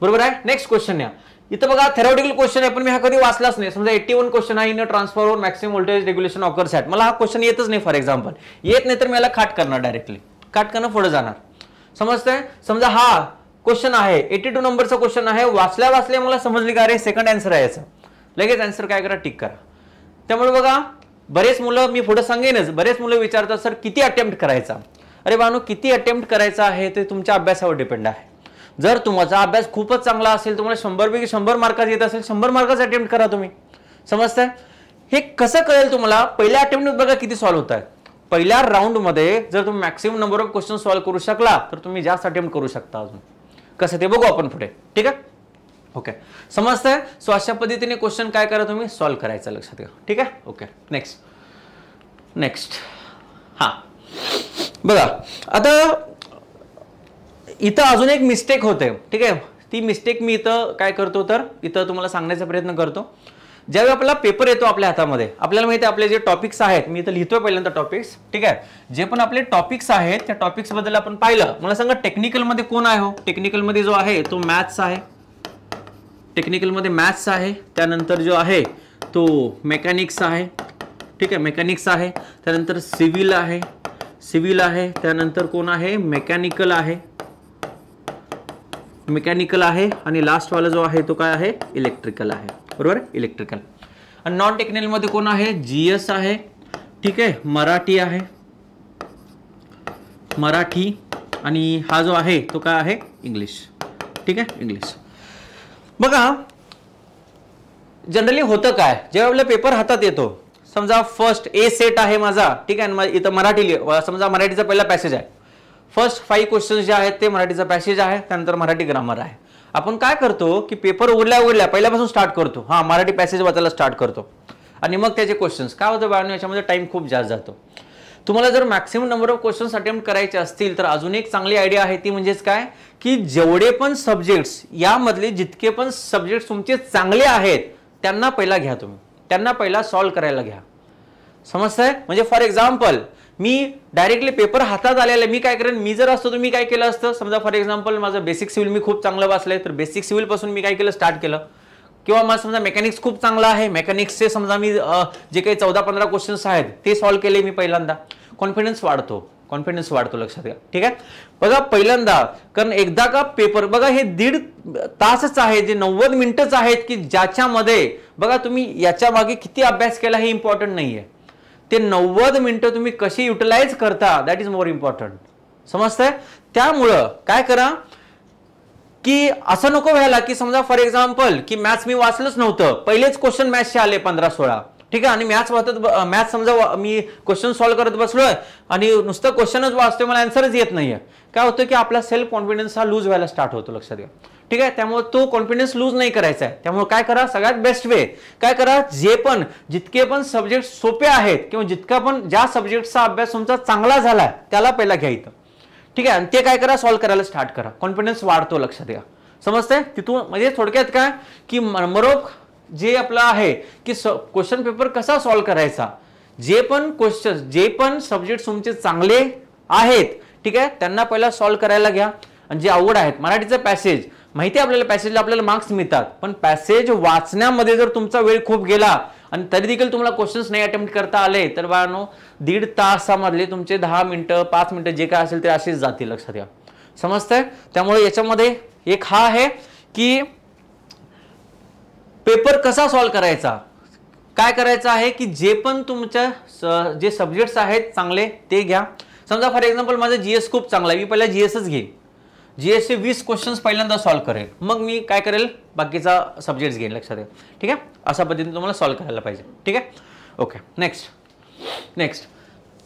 बरोबर आहे नेक्स्ट क्वेश्चन या इथं बघा थेरॉटिकल क्वेश्चन आहे पण मी हा कधी वाचलाच नाही समजा एटी वन क्वेश्चन आहे in transformer maximum voltage regulation occurs at मला हा क्वेश्चन येतच नाही फॉर एक्झाम्पल येत नाही तर याला खाट करणार डायरेक्टली काट करणं पुढे जाणार समजतंय समजा हा क्वेश्चन आहे एटी टू नंबरचा क्वेश्चन आहे वाचल्या वाचल्या मला समजली का अरे सेकंड आन्सर आहे लगेच आन्सर काय करा टिक करा त्यामुळे बघा बरेच मुलं मी पुढे सांगेनच बरेच मुलं विचारतात सर किती अटेम्प्ट करायचा अरे बानू किती अटेम्प्ट करायचा आहे ते तुमच्या अभ्यासावर डिपेंड आहे जर तुमचा अभ्यास खूपच चांगला असेल तुम्हाला शंभरपैकी शंभर मार्काचा येत असेल शंभर मार्काचा अटेम्प्ट करा तुम्ही समजताय हे कसं कळेल तुम्हाला पहिल्या अटेम्प्ट बघा किती सॉल्व्ह होत आहे पहिल्या राऊंडमध्ये जर तुम्ही maximum number of question solve करू शकला तर तुम्ही जास्त अटेम्प्ट करू शकता अजून कसं ते बघू आपण पुढे ठीक आहे ओके समजतंय सो अशा पद्धतीने क्वेश्चन काय करा तुम्ही सॉल्व्ह करायचं लक्षात घ्या ठीक आहे ओके नेक्स्ट नेक्स्ट हां बघा आता इथं अजून एक मिस्टेक होते ठीक आहे ती मिस्टेक मी इथं काय करतो तर इथं तुम्हाला सांगण्याचा प्रयत्न करतो ज्यावेळी आपला पेपर येतो आपल्या हातामध्ये आपल्याला माहिती आहे आपले जे टॉपिक्स आहेत मी इथं लिहितोय पहिल्यांदा टॉपिक्स ठीक आहे जे पण आपले टॉपिक्स आहेत त्या टॉपिक्स बद्दल आपण पाहिलं मला सांगा टेक्निकलमध्ये कोण आहे हो टेक्निकलमध्ये जो आहे तो मॅथ्स आहे टेक्निकलमध्ये मॅथ्स आहे त्यानंतर जो आहे तो मेकॅनिक्स आहे ठीक आहे मेकॅनिक्स आहे त्यानंतर सिव्हिल आहे सिव्हिल आहे त्यानंतर कोण आहे मेकॅनिकल आहे मेकॅनिकल आहे आणि वाला जो आहे तो काय आहे इलेक्ट्रिकल आहे बरोबर इलेक्ट्रिकल आणि नॉन टेक्निकलमध्ये कोण आहे जी एस आहे ठीक आहे मराठी आहे मराठी आणि हा जो आहे तो काय आहे इंग्लिश ठीक आहे इंग्लिश बघा जनरली होतं काय जेव्हा आपला पेपर हातात येतो समजा फर्स्ट ए सेट आहे माझा ठीक आहे इथं मराठी समजा मराठीचा पहिला पॅसेज आहे फर्स्ट फाईव्ह क्वेश्चन्स जे आहेत ते मराठीचा पॅसेज आहे त्यानंतर मराठी ग्रामर आहे आपण काय करतो की पेपर उरल्या उरल्या पहिल्यापासून स्टार्ट करतो हां मराठी पॅसेज वाचायला स्टार्ट करतो आणि मग त्याचे क्वेश्चन्स काय होतं बाळांनो याच्यामध्ये टाईम खूप जास्त जातो तुम्हाला जर maximum number of questions attempt करायचे असतील तर अजून एक चांगली आयडिया आहे ती म्हणजेच काय की जेवढे पण सब्जेक्ट्स यामधले जितके पण सब्जेक्ट्स तुमचे चांगले आहेत त्यांना पहिला घ्या तुम्ही त्यांना पहिला सॉल्व करायला घ्या समजतंय म्हणजे फॉर एक्झाम्पल मी डायरेक्टली पेपर हातात आलेला मी काय करेन मी जर असतो तर मी काय केलं असतं समजा फॉर एक्झाम्पल माझं बेसिक सिव्हिल मी खूप चांगलं वाचलं आहे तर बेसिक सिव्हिलपासून मी काय केलं स्टार्ट केलं किंवा माझं समजा मेकॅनिक्स खूप चांगला आहे मेकॅनिक्सचे समजा मी जे काही चौदा पंधरा क्वेश्चन्स आहेत ते सॉल्व्ह केले मी पहिल्यांदा कॉन्फिडन्स वाढतो कॉन्फिडन्स वाढतो लक्षात घ्या ठीक आहे बघा पहिल्यांदा कारण एकदा का पेपर बघा हे दीड तासच आहे जे नव्वद मिनिटच आहेत की ज्याच्यामध्ये बघा तुम्ही याच्या मागे किती अभ्यास केला हे इम्पॉर्टंट नाही आहे ते नव्वद मिनटं तुम्ही कशी युटिलाइज करता दॅट इज मोर इम्पॉर्टंट समजतंय त्यामुळं काय करा की असं नको व्हायला की समजा फॉर एक्झाम्पल की मॅथ्स मी वाचलंच नव्हतं पहिलेच क्वेश्चन मॅथ्सचे आले पंधरा सोळा ठीक आहे आणि मॅथ्स वाचत मॅथ्स समजा मी क्वेश्चन सॉल्व्ह करत बसलोय आणि नुसतं क्वेश्चनच वाचतोय मला ऍन्सरच येत नाहीये काय होतं की आपला सेल्फ कॉन्फिडन्स हा लूज व्हायला स्टार्ट होतो लक्षात घ्या ठीक आहे त्यामुळे तो कॉन्फिडन्स लूज नाही करायचा आहे त्यामुळे काय करा सगळ्यात बेस्ट वे काय करा जे पण जितके पण सब्जेक्ट सोपे आहेत किंवा जितका पण ज्या सब्जेक्टचा अभ्यास तुमचा चांगला झाला त्याला पहिला घ्या इथं ठीक आहे आणि ते काय करा सॉल्व्ह करायला स्टार्ट करा कॉन्फिडन्स वाढतो लक्षात घ्या समजते तिथून म्हणजे थोडक्यात काय की मरोप जे आपला आहे की क्वेश्चन पेपर कसा सॉल्व्ह करायचा जे पण क्वेश्चन जे पण सब्जेक्ट तुमचे चांगले आहेत ठीक आहे त्यांना पहिला सॉल्व्ह करायला घ्या आणि जे आवड आहेत मराठीचं पॅसेज माहिती आपल्याला पॅसेजला आपल्याला मार्क्स मिळतात पण पॅसेज वाचण्यामध्ये जर तुमचा वेळ खूप गेला आणि तरी देखील तुम्हाला क्वेश्चन्स नाही अटेम्प्ट करता आले तर बाळांनो दीड तासामधले तुमचे दहा मिनटं पाच मिनटं जे काय असेल ते असेच जातील लक्षात घ्या समजतंय त्यामुळे याच्यामध्ये एक हा आहे की पेपर कसा सॉल्व्ह करायचा काय करायचं आहे की जे पण तुमच्या जे सब्जेक्ट्स आहेत चांगले ते घ्या समजा फॉर एक्झाम्पल माझं जी एस खूप चांगला आहे मी पहिला जी एसच घेईन सी वीस क्वेश्चन्स पहिल्यांदा सॉल्व्ह करेल मग मी काय करेल बाकीचा सब्जेक्ट्स घेईन लक्षात येईल ठीक आहे अशा पद्धतीने तुम्हाला सॉल्व करायला पाहिजे ठीक आहे ओके नेक्स्ट नेक्स्ट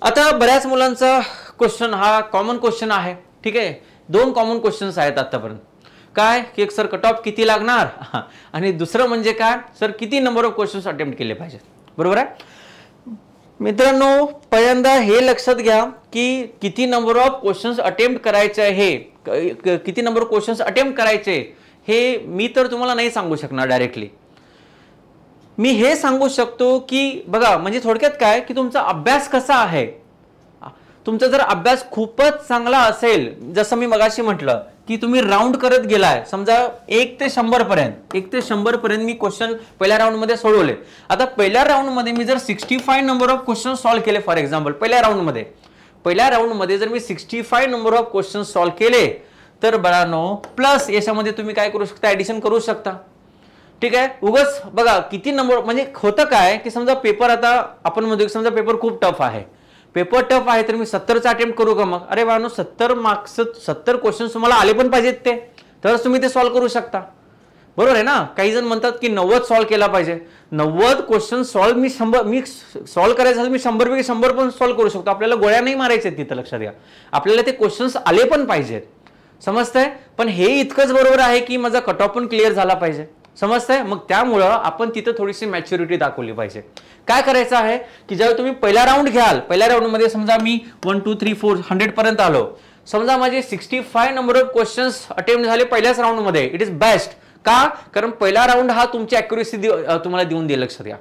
आता बऱ्याच मुलांचा क्वेश्चन हा कॉमन क्वेश्चन आहे ठीक आहे दोन कॉमन क्वेश्चन्स आहेत आत्तापर्यंत काय की एक सर कट ऑफ किती लागणार आणि दुसरं म्हणजे काय सर किती नंबर ऑफ क्वेश्चन्स अटेम्प्ट केले पाहिजेत बरोबर आहे मित्रांनो पहिल्यांदा हे लक्षात घ्या की किती नंबर ऑफ क्वेश्चन्स अटेम्प्ट करायचे हे किती नंबर क्वेश्चन्स अटेम्प्ट करायचे हे मी तर तुम्हाला नाही सांगू शकणार डायरेक्टली मी हे सांगू शकतो की बघा म्हणजे थोडक्यात काय की तुमचा अभ्यास कसा आहे तुमचा जर अभ्यास खूपच चांगला असेल जसं मी मगाशी म्हटलं की तुम्ही राऊंड करत गेलाय समजा एक ते शंभर पर्यंत एक ते शंभर पर्यंत मी क्वेश्चन पहिल्या राऊंडमध्ये सोडवले आता पहिल्या राऊंडमध्ये मी जर sixty five number of question solve केले फॉर एक्झाम्पल पहिल्या राऊंडमध्ये पहिल्या राऊंडमध्ये जर मी sixty five number of question solve केले तर नो प्लस याच्यामध्ये तुम्ही काय करू शकता ऍडिशन करू शकता ठीक आहे उगस बघा किती नंबर म्हणजे होतं काय की समजा पेपर आता आपण म्हणतो समजा पेपर खूप टफ आहे पेपर टफ आहे तर मी सत्तरचा अटेम्प्ट करू का मग अरे बाळांनो सत्तर मार्क्स सत्तर क्वेश्चन्स तुम्हाला आले पण पाहिजेत ते तरच तुम्ही ते सॉल्व्ह करू शकता बरोबर आहे ना काही जण म्हणतात की नव्वद सॉल्व्ह केला पाहिजे नव्वद क्वेश्चन सॉल्व्ह मी शंभर मी सॉल्व्ह करायचं असेल मी शंभरपैकी शंभर पण सॉल्व्ह करू शकतो आपल्याला गोळ्या नाही मारायच्या आहेत तिथं लक्षात घ्या आपल्याला ते क्वेश्चन्स आले पण पाहिजेत समजतंय पण हे इतकंच बरोबर आहे की माझा कट ऑफ पण क्लिअर झाला पाहिजे समजतंय मग त्यामुळं आपण तिथं थोडीशी मॅच्युरिटी दाखवली पाहिजे काय करायचं आहे की ज्यावेळी तुम्ही पहिला राऊंड घ्याल पहिल्या राऊंडमध्ये समजा मी वन टू थ्री फोर पर्यंत आलो समजा माझे sixty five number of questions attempt झाले पहिल्याच राऊंडमध्ये इट इज बेस्ट का कारण पहिला राऊंड हा तुमची अॅक्युरेसी तुम्हाला देऊन देईल लक्षात घ्या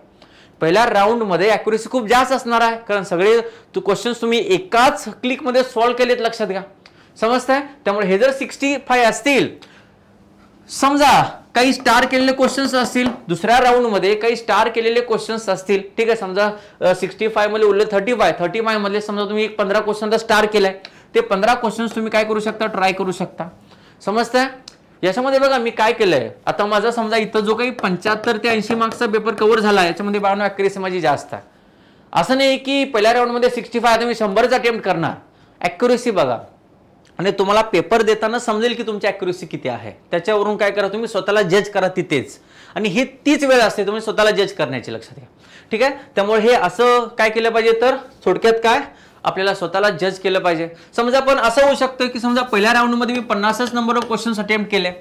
पहिल्या राऊंडमध्ये अॅक्युरेसी खूप जास्त असणार आहे कारण सगळे क्वेश्चन्स तुम्ही एकाच क्लिकमध्ये सॉल्व्ह केलेत लक्षात घ्या समजतंय त्यामुळे हे जर सिक्स्टी फाय असतील समजा काही स्टार केलेले क्वेश्चन्स असतील दुसऱ्या राऊंडमध्ये काही स्टार केलेले क्वेश्चन्स असतील ठीक आहे समजा सिक्स्टी मध्ये उरले थर्टी फाय थर्टी मध्ये समजा तुम्ही एक पंधरा क्वेश्चनचा स्टार केलाय ते पंधरा क्वेश्चन्स तुम्ही काय करू शकता ट्राय करू शकता समजतंय याच्यामध्ये बघा मी काय केलंय आता माझा समजा इथं जो काही पंच्याहत्तर ते ऐंशी मार्क्सचा पेपर कव्हर झाला याच्यामध्ये बावन्न अॅक्युरेसी माझी जास्त आहे असं नाही की पहिल्या राऊंडमध्ये सिक्स्टी फाय आता मी शंभरचा अटेम्प्ट करणार अॅक्युरेसी बघा आणि तुम्हाला पेपर देताना समजेल की तुमची अॅक्युरेसी किती आहे त्याच्यावरून काय करा तुम्ही स्वतःला जज करा तिथेच आणि ही तीच वेळ असते तुम्ही स्वतःला जज करण्याची लक्षात घ्या ठीक आहे त्यामुळे हे असं काय केलं पाहिजे तर थोडक्यात काय आपल्याला स्वतःला जज केलं पाहिजे समजा आपण असं होऊ शकतो की समजा पहिल्या राऊंडमध्ये मी पन्नासच नंबर ऑफ क्वेश्चन्स अटेम्प्ट केले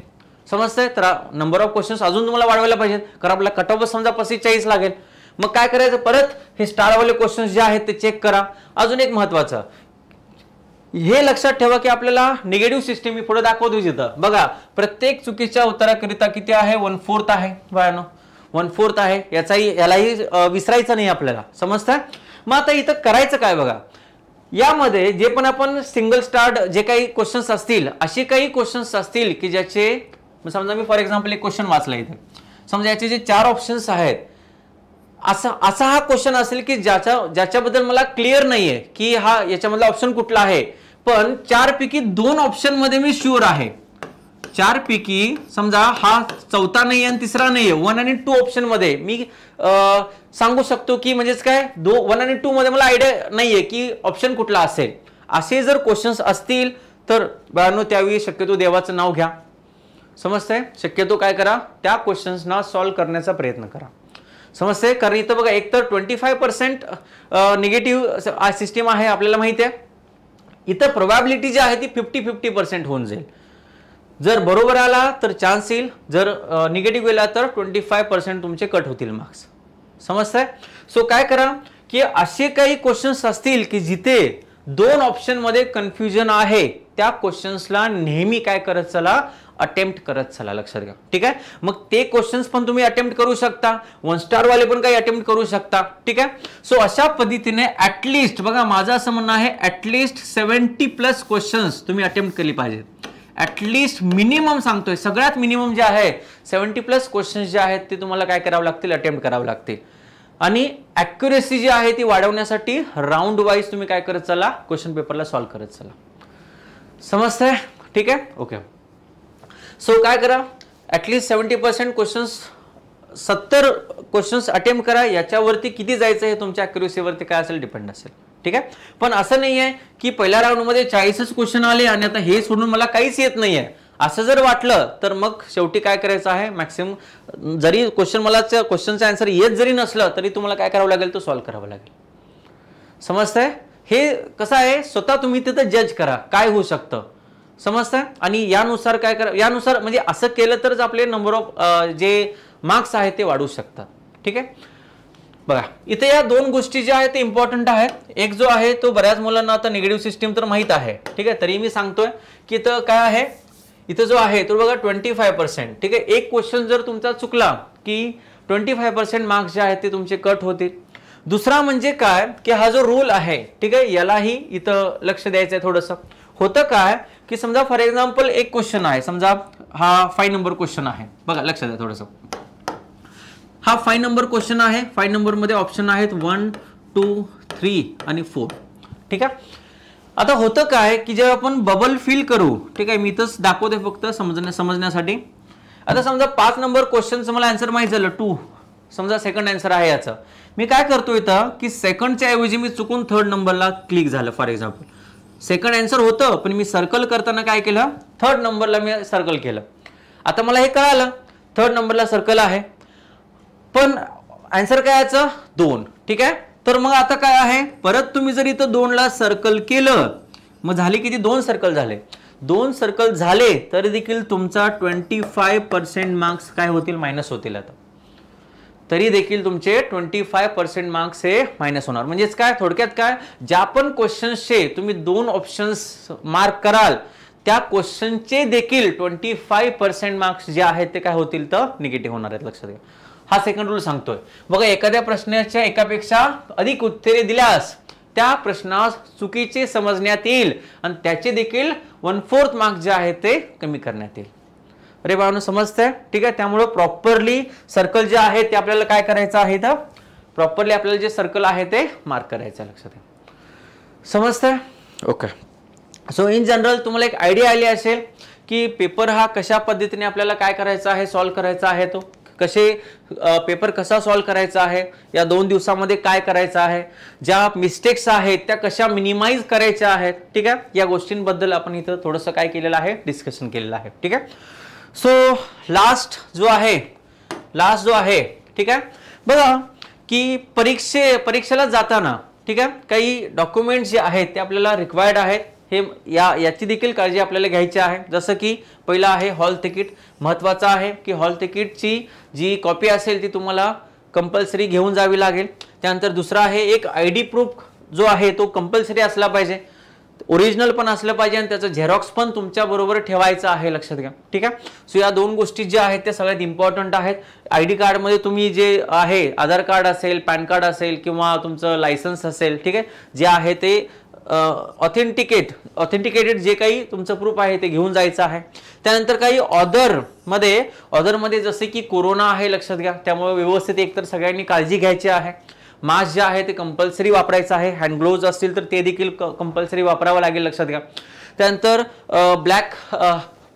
समजतंय तर नंबर ऑफ क्वेश्चन्स अजून तुम्हाला वाढवायला पाहिजेत कारण आपला कट ऑफ समजा पस्तीस चाळीस लागेल मग काय करायचं परत हे स्टारवाले क्वेश्चन्स जे आहेत ते चेक करा अजून एक महत्त्वाचं हे लक्षात ठेवा की आपल्याला निगेटिव्ह सिस्टीम मी पुढे दाखवत जिथं बघा प्रत्येक चुकीच्या उत्तराकरिता किती आहे वन फोर्थ आहे बाळानो वन फोर्थ आहे याचाही यालाही विसरायचं नाही आपल्याला समजतं मग आता इथं करायचं काय बघा यामध्ये जे पण आपण सिंगल स्टार्ट जे काही क्वेश्चन्स असतील असे काही क्वेश्चन्स असतील की ज्याचे समजा मी फॉर एक्झाम्पल एक क्वेश्चन वाचला इथे समजा याचे जे चार ऑप्शन्स आहेत असा असा हा क्वेश्चन असेल की ज्याच्या ज्याच्याबद्दल मला क्लिअर नाही आहे की हा याच्यामधला ऑप्शन कुठला आहे पण चारपैकी दोन ऑप्शन मध्ये मी शुअर आहे चार चारपैकी समजा हा चौथा नाही आणि तिसरा नाही वन आणि टू ऑप्शन मध्ये मी सांगू शकतो की म्हणजेच काय दो वन आणि टू मध्ये मला आयडिया नाहीये की ऑप्शन कुठला असेल असे जर क्वेश्चन्स असतील तर बाळांनो त्यावेळी शक्यतो देवाचं नाव घ्या समजतंय शक्यतो काय करा त्या क्वेश्चन्सना सॉल्व्ह करण्याचा प्रयत्न करा समजते कारण इथं बघा एक twenty five percent negative system आहे आपल्याला माहिती आहे इथं प्रोबॅबिलिटी जी आहे ती फिफ्टी फिफ्टी पर्सेंट होऊन जाईल जर बरोबर आला तर चान्स येईल जर निगेटिव्ह गेला तर ट्वेंटी फाय पर्सेंट तुमचे कट होतील मार्क्स समजतंय सो काय करा की असे काही क्वेश्चन्स असतील की जिथे दोन ऑप्शनमध्ये कन्फ्युजन आहे त्या क्वेश्चन्सला नेहमी काय करत चला अटेम्प्ट करत चला लक्षात घ्या ठीक आहे मग ते क्वेश्चन्स पण तुम्ही अटेम्प्ट करू शकता वन स्टार वाले पण काही अटेम्प्ट करू शकता ठीक आहे सो अशा पद्धतीने ऍटलीस्ट बघा माझं असं म्हणणं आहे ऍटलिस्ट सेव्हन्टी प्लस क्वेश्चन्स तुम्ही अटेम्प्ट केली पाहिजेत ऍटलिस्ट मिनिमम सांगतोय सगळ्यात मिनिमम जे आहे सेव्हन्टी प्लस क्वेश्चन्स जे आहेत ते तुम्हाला काय करावं लागतील अटेम्प्ट करावं लागतील आणि ॲक्युरेसी जी आहे ती वाढवण्यासाठी राऊंड वाईज तुम्ही काय करत चला क्वेश्चन पेपरला सॉल्व्ह करत चला समजतंय ठीक आहे ओके सो काय करा ॲटलीस्ट सेवन्टी पर्सेंट क्वेश्चन्स सत्तर क्वेश्चन्स अटेम्प्ट करा याच्यावरती किती जायचं हे तुमच्या अॅक्युरेसीवरती काय असेल डिपेंड असेल ठीक आहे पण असं नाही आहे की पहिल्या राऊंडमध्ये चाळीसच क्वेश्चन आले आणि आता हे सोडून मला काहीच येत नाही आहे असं जर वाटलं तर मग शेवटी काय करायचं आहे मॅक्सिमम जरी क्वेश्चन मला क्वेश्चनचा आन्सर येत जरी नसलं तरी तुम्हाला काय करावं लागेल तो सॉल्व्ह करावं लागेल समजतंय हे कसं आहे स्वतः तुम्ही तिथं जज करा काय होऊ शकतं समजतं आणि यानुसार काय करा यानुसार म्हणजे असं केलं तरच आपले नंबर ऑफ जे मार्क्स आहेत ते वाढू शकतात ठीक आहे बघा इथे या दोन गोष्टी ज्या आहेत ते इम्पॉर्टंट आहेत एक जो आहे तो बऱ्याच मुलांना आता निगेटिव्ह सिस्टीम तर माहीत आहे ठीक आहे तरी मी सांगतोय की इथं काय आहे इथं जो आहे तो बघा ट्वेंटी फाय पर्सेंट ठीक आहे एक क्वेश्चन जर तुमचा चुकला की ट्वेंटी फाय पर्सेंट मार्क्स जे आहेत ते तुमचे कट होतील दुसरा म्हणजे काय की हा जो रूल आहे ठीक आहे यालाही इथं लक्ष द्यायचं आहे थोडंसं होतं काय की समजा फॉर एक्झाम्पल एक क्वेश्चन आहे समजा हा फाय नंबर क्वेश्चन आहे बघा लक्षात द्या थोडस हा फाय नंबर क्वेश्चन आहे नंबर मध्ये ऑप्शन आहेत वन टू थ्री आणि फोर ठीक आहे आता होतं काय की जेव्हा आपण बबल फिल करू ठीक आहे मी तर दाखवते फक्त समजण्या समजण्यासाठी आता समजा पाच नंबर क्वेश्चन मला आन्सर माहीत झालं टू समजा सेकंड आन्सर आहे याचं मी काय करतो इथं की सेकंडच्या ऐवजी मी चुकून थर्ड नंबरला क्लिक झालं फॉर एक्झाम्पल सेकंड आन्सर होतं पण मी सर्कल करताना काय केलं थर्ड नंबरला मी सर्कल केलं आता मला हे कळालं थर्ड नंबरला सर्कल आहे पण आन्सर काय यायचं दोन ठीक आहे तर मग आता काय आहे परत तुम्ही जर इथं दोनला सर्कल केलं मग झाले किती दोन सर्कल झाले दोन सर्कल झाले तरी देखील तुमचा ट्वेंटी फाय पर्सेंट मार्क्स काय होतील मायनस होतील आता तरी देखील तुमचे ट्वेंटी फाय पर्सेंट मार्क्स हे मायनस होणार म्हणजेच काय थोडक्यात काय ज्या पण क्वेश्चन्सचे तुम्ही दोन ऑप्शन्स मार्क कराल त्या क्वेश्चनचे देखील ट्वेंटी फाय पर्सेंट मार्क्स जे आहेत ते काय होतील तर निगेटिव्ह होणार आहेत लक्षात घ्या हा सेकंड रूल सांगतोय बघा एखाद्या प्रश्नाच्या एकापेक्षा अधिक उत्तरे दिल्यास त्या प्रश्नास चुकीचे समजण्यात येईल आणि त्याचे देखील वन फोर्थ मार्क्स जे आहेत ते कमी करण्यात येईल अरे बाबांनो समजतंय ठीक आहे त्यामुळं प्रॉपरली सर्कल जे आहे ते आपल्याला काय करायचं आहे तर प्रॉपरली आपल्याला जे सर्कल आहे ते मार्क करायचं लक्षात आहे समजतंय ओके सो इन जनरल तुम्हाला एक आयडिया आली असेल की पेपर हा कशा पद्धतीने आपल्याला काय करायचा आहे सॉल्व करायचा आहे तो कसे पेपर कसा सॉल्व करायचा आहे या दोन दिवसामध्ये काय करायचं आहे ज्या मिस्टेक्स आहेत त्या कशा मिनिमाइज करायच्या आहेत ठीक आहे या गोष्टींबद्दल आपण इथं थोडंसं काय केलेलं आहे डिस्कशन केलेलं आहे ठीक आहे सो लास्ट जो आहे लास्ट जो आहे ठीक आहे बघा की परीक्षे परीक्षेला जाताना ठीक आहे काही डॉक्युमेंट्स जे आहेत ते आपल्याला रिक्वायर्ड आहेत हे या याची देखील काळजी आपल्याला घ्यायची आहे जसं की पहिलं आहे हॉल तिकीट महत्त्वाचं आहे की हॉल तिकीटची जी कॉपी असेल ती तुम्हाला कंपल्सरी घेऊन जावी लागेल त्यानंतर दुसरा आहे एक आय डी प्रूफ जो आहे तो कंपल्सरी असला पाहिजे ओरिजिनल पण असलं पाहिजे आणि त्याचं झेरॉक्स पण तुमच्याबरोबर ठेवायचं आहे लक्षात घ्या ठीक आहे सो या दोन गोष्टी ज्या आहेत त्या सगळ्यात इम्पॉर्टंट आहेत आय डी कार्डमध्ये तुम्ही जे आहे आधार कार्ड असेल पॅन कार्ड असेल किंवा तुमचं लायसन्स असेल ठीक आहे जे आहे ते ऑथेंटिकेट ऑथेंटिकेटेड जे काही तुमचं प्रूफ आहे ते घेऊन जायचं आहे त्यानंतर काही ऑदरमध्ये ऑदरमध्ये जसे की कोरोना आहे लक्षात घ्या त्यामुळे व्यवस्थित एकतर सगळ्यांनी काळजी घ्यायची आहे मास्क जे आहे ते कंपल्सरी वापरायचं आहे हँड ग्लोव्ज असतील तर ते देखील कंपल्सरी वापरावं लागेल लक्षात घ्या त्यानंतर ब्लॅक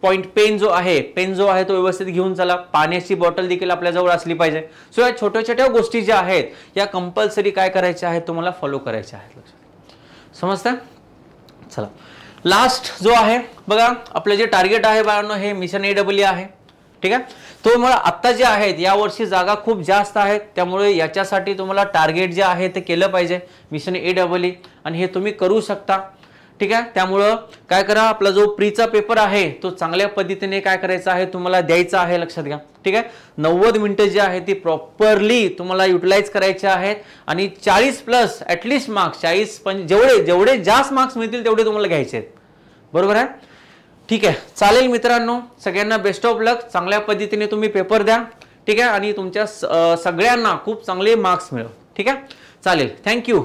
पॉइंट पेन जो आहे पेन जो आहे तो व्यवस्थित घेऊन चला पाण्याची बॉटल देखील आपल्याजवळ असली पाहिजे सो या छोट्या छोट्या गोष्टी ज्या आहेत या कंपल्सरी काय करायच्या आहेत तुम्हाला फॉलो करायच्या आहेत लक्षात समजतं चला लास्ट जो आहे बघा आपलं जे टार्गेट आहे बाळांनो हे मिशन ए डब्ल्यू आहे ठीक आहे तो मला आत्ता जे आहेत या वर्षी जागा खूप जास्त आहेत त्यामुळे याच्यासाठी तुम्हाला टार्गेट जे आहे ते केलं पाहिजे मिशन ए डबल ई आणि हे तुम्ही करू शकता ठीक आहे त्यामुळं काय करा आपला जो प्रीचा पेपर आहे तो चांगल्या पद्धतीने काय करायचा आहे तुम्हाला द्यायचा आहे लक्षात घ्या ठीक आहे नव्वद मिनिटं जी आहे ती प्रॉपरली तुम्हाला युटिलाइज करायची आहेत आणि चाळीस प्लस ऍटलीस्ट मार्क्स चाळीस पण जेवढे जेवढे जास्त मार्क्स मिळतील तेवढे तुम्हाला घ्यायचे आहेत बरोबर आहे ठीक आहे चालेल मित्रांनो सगळ्यांना बेस्ट ऑफ लक चांगल्या पद्धतीने तुम्ही पेपर द्या ठीक आहे आणि तुमच्या सगळ्यांना खूप चांगले मार्क्स मिळव ठीक आहे चालेल थँक्यू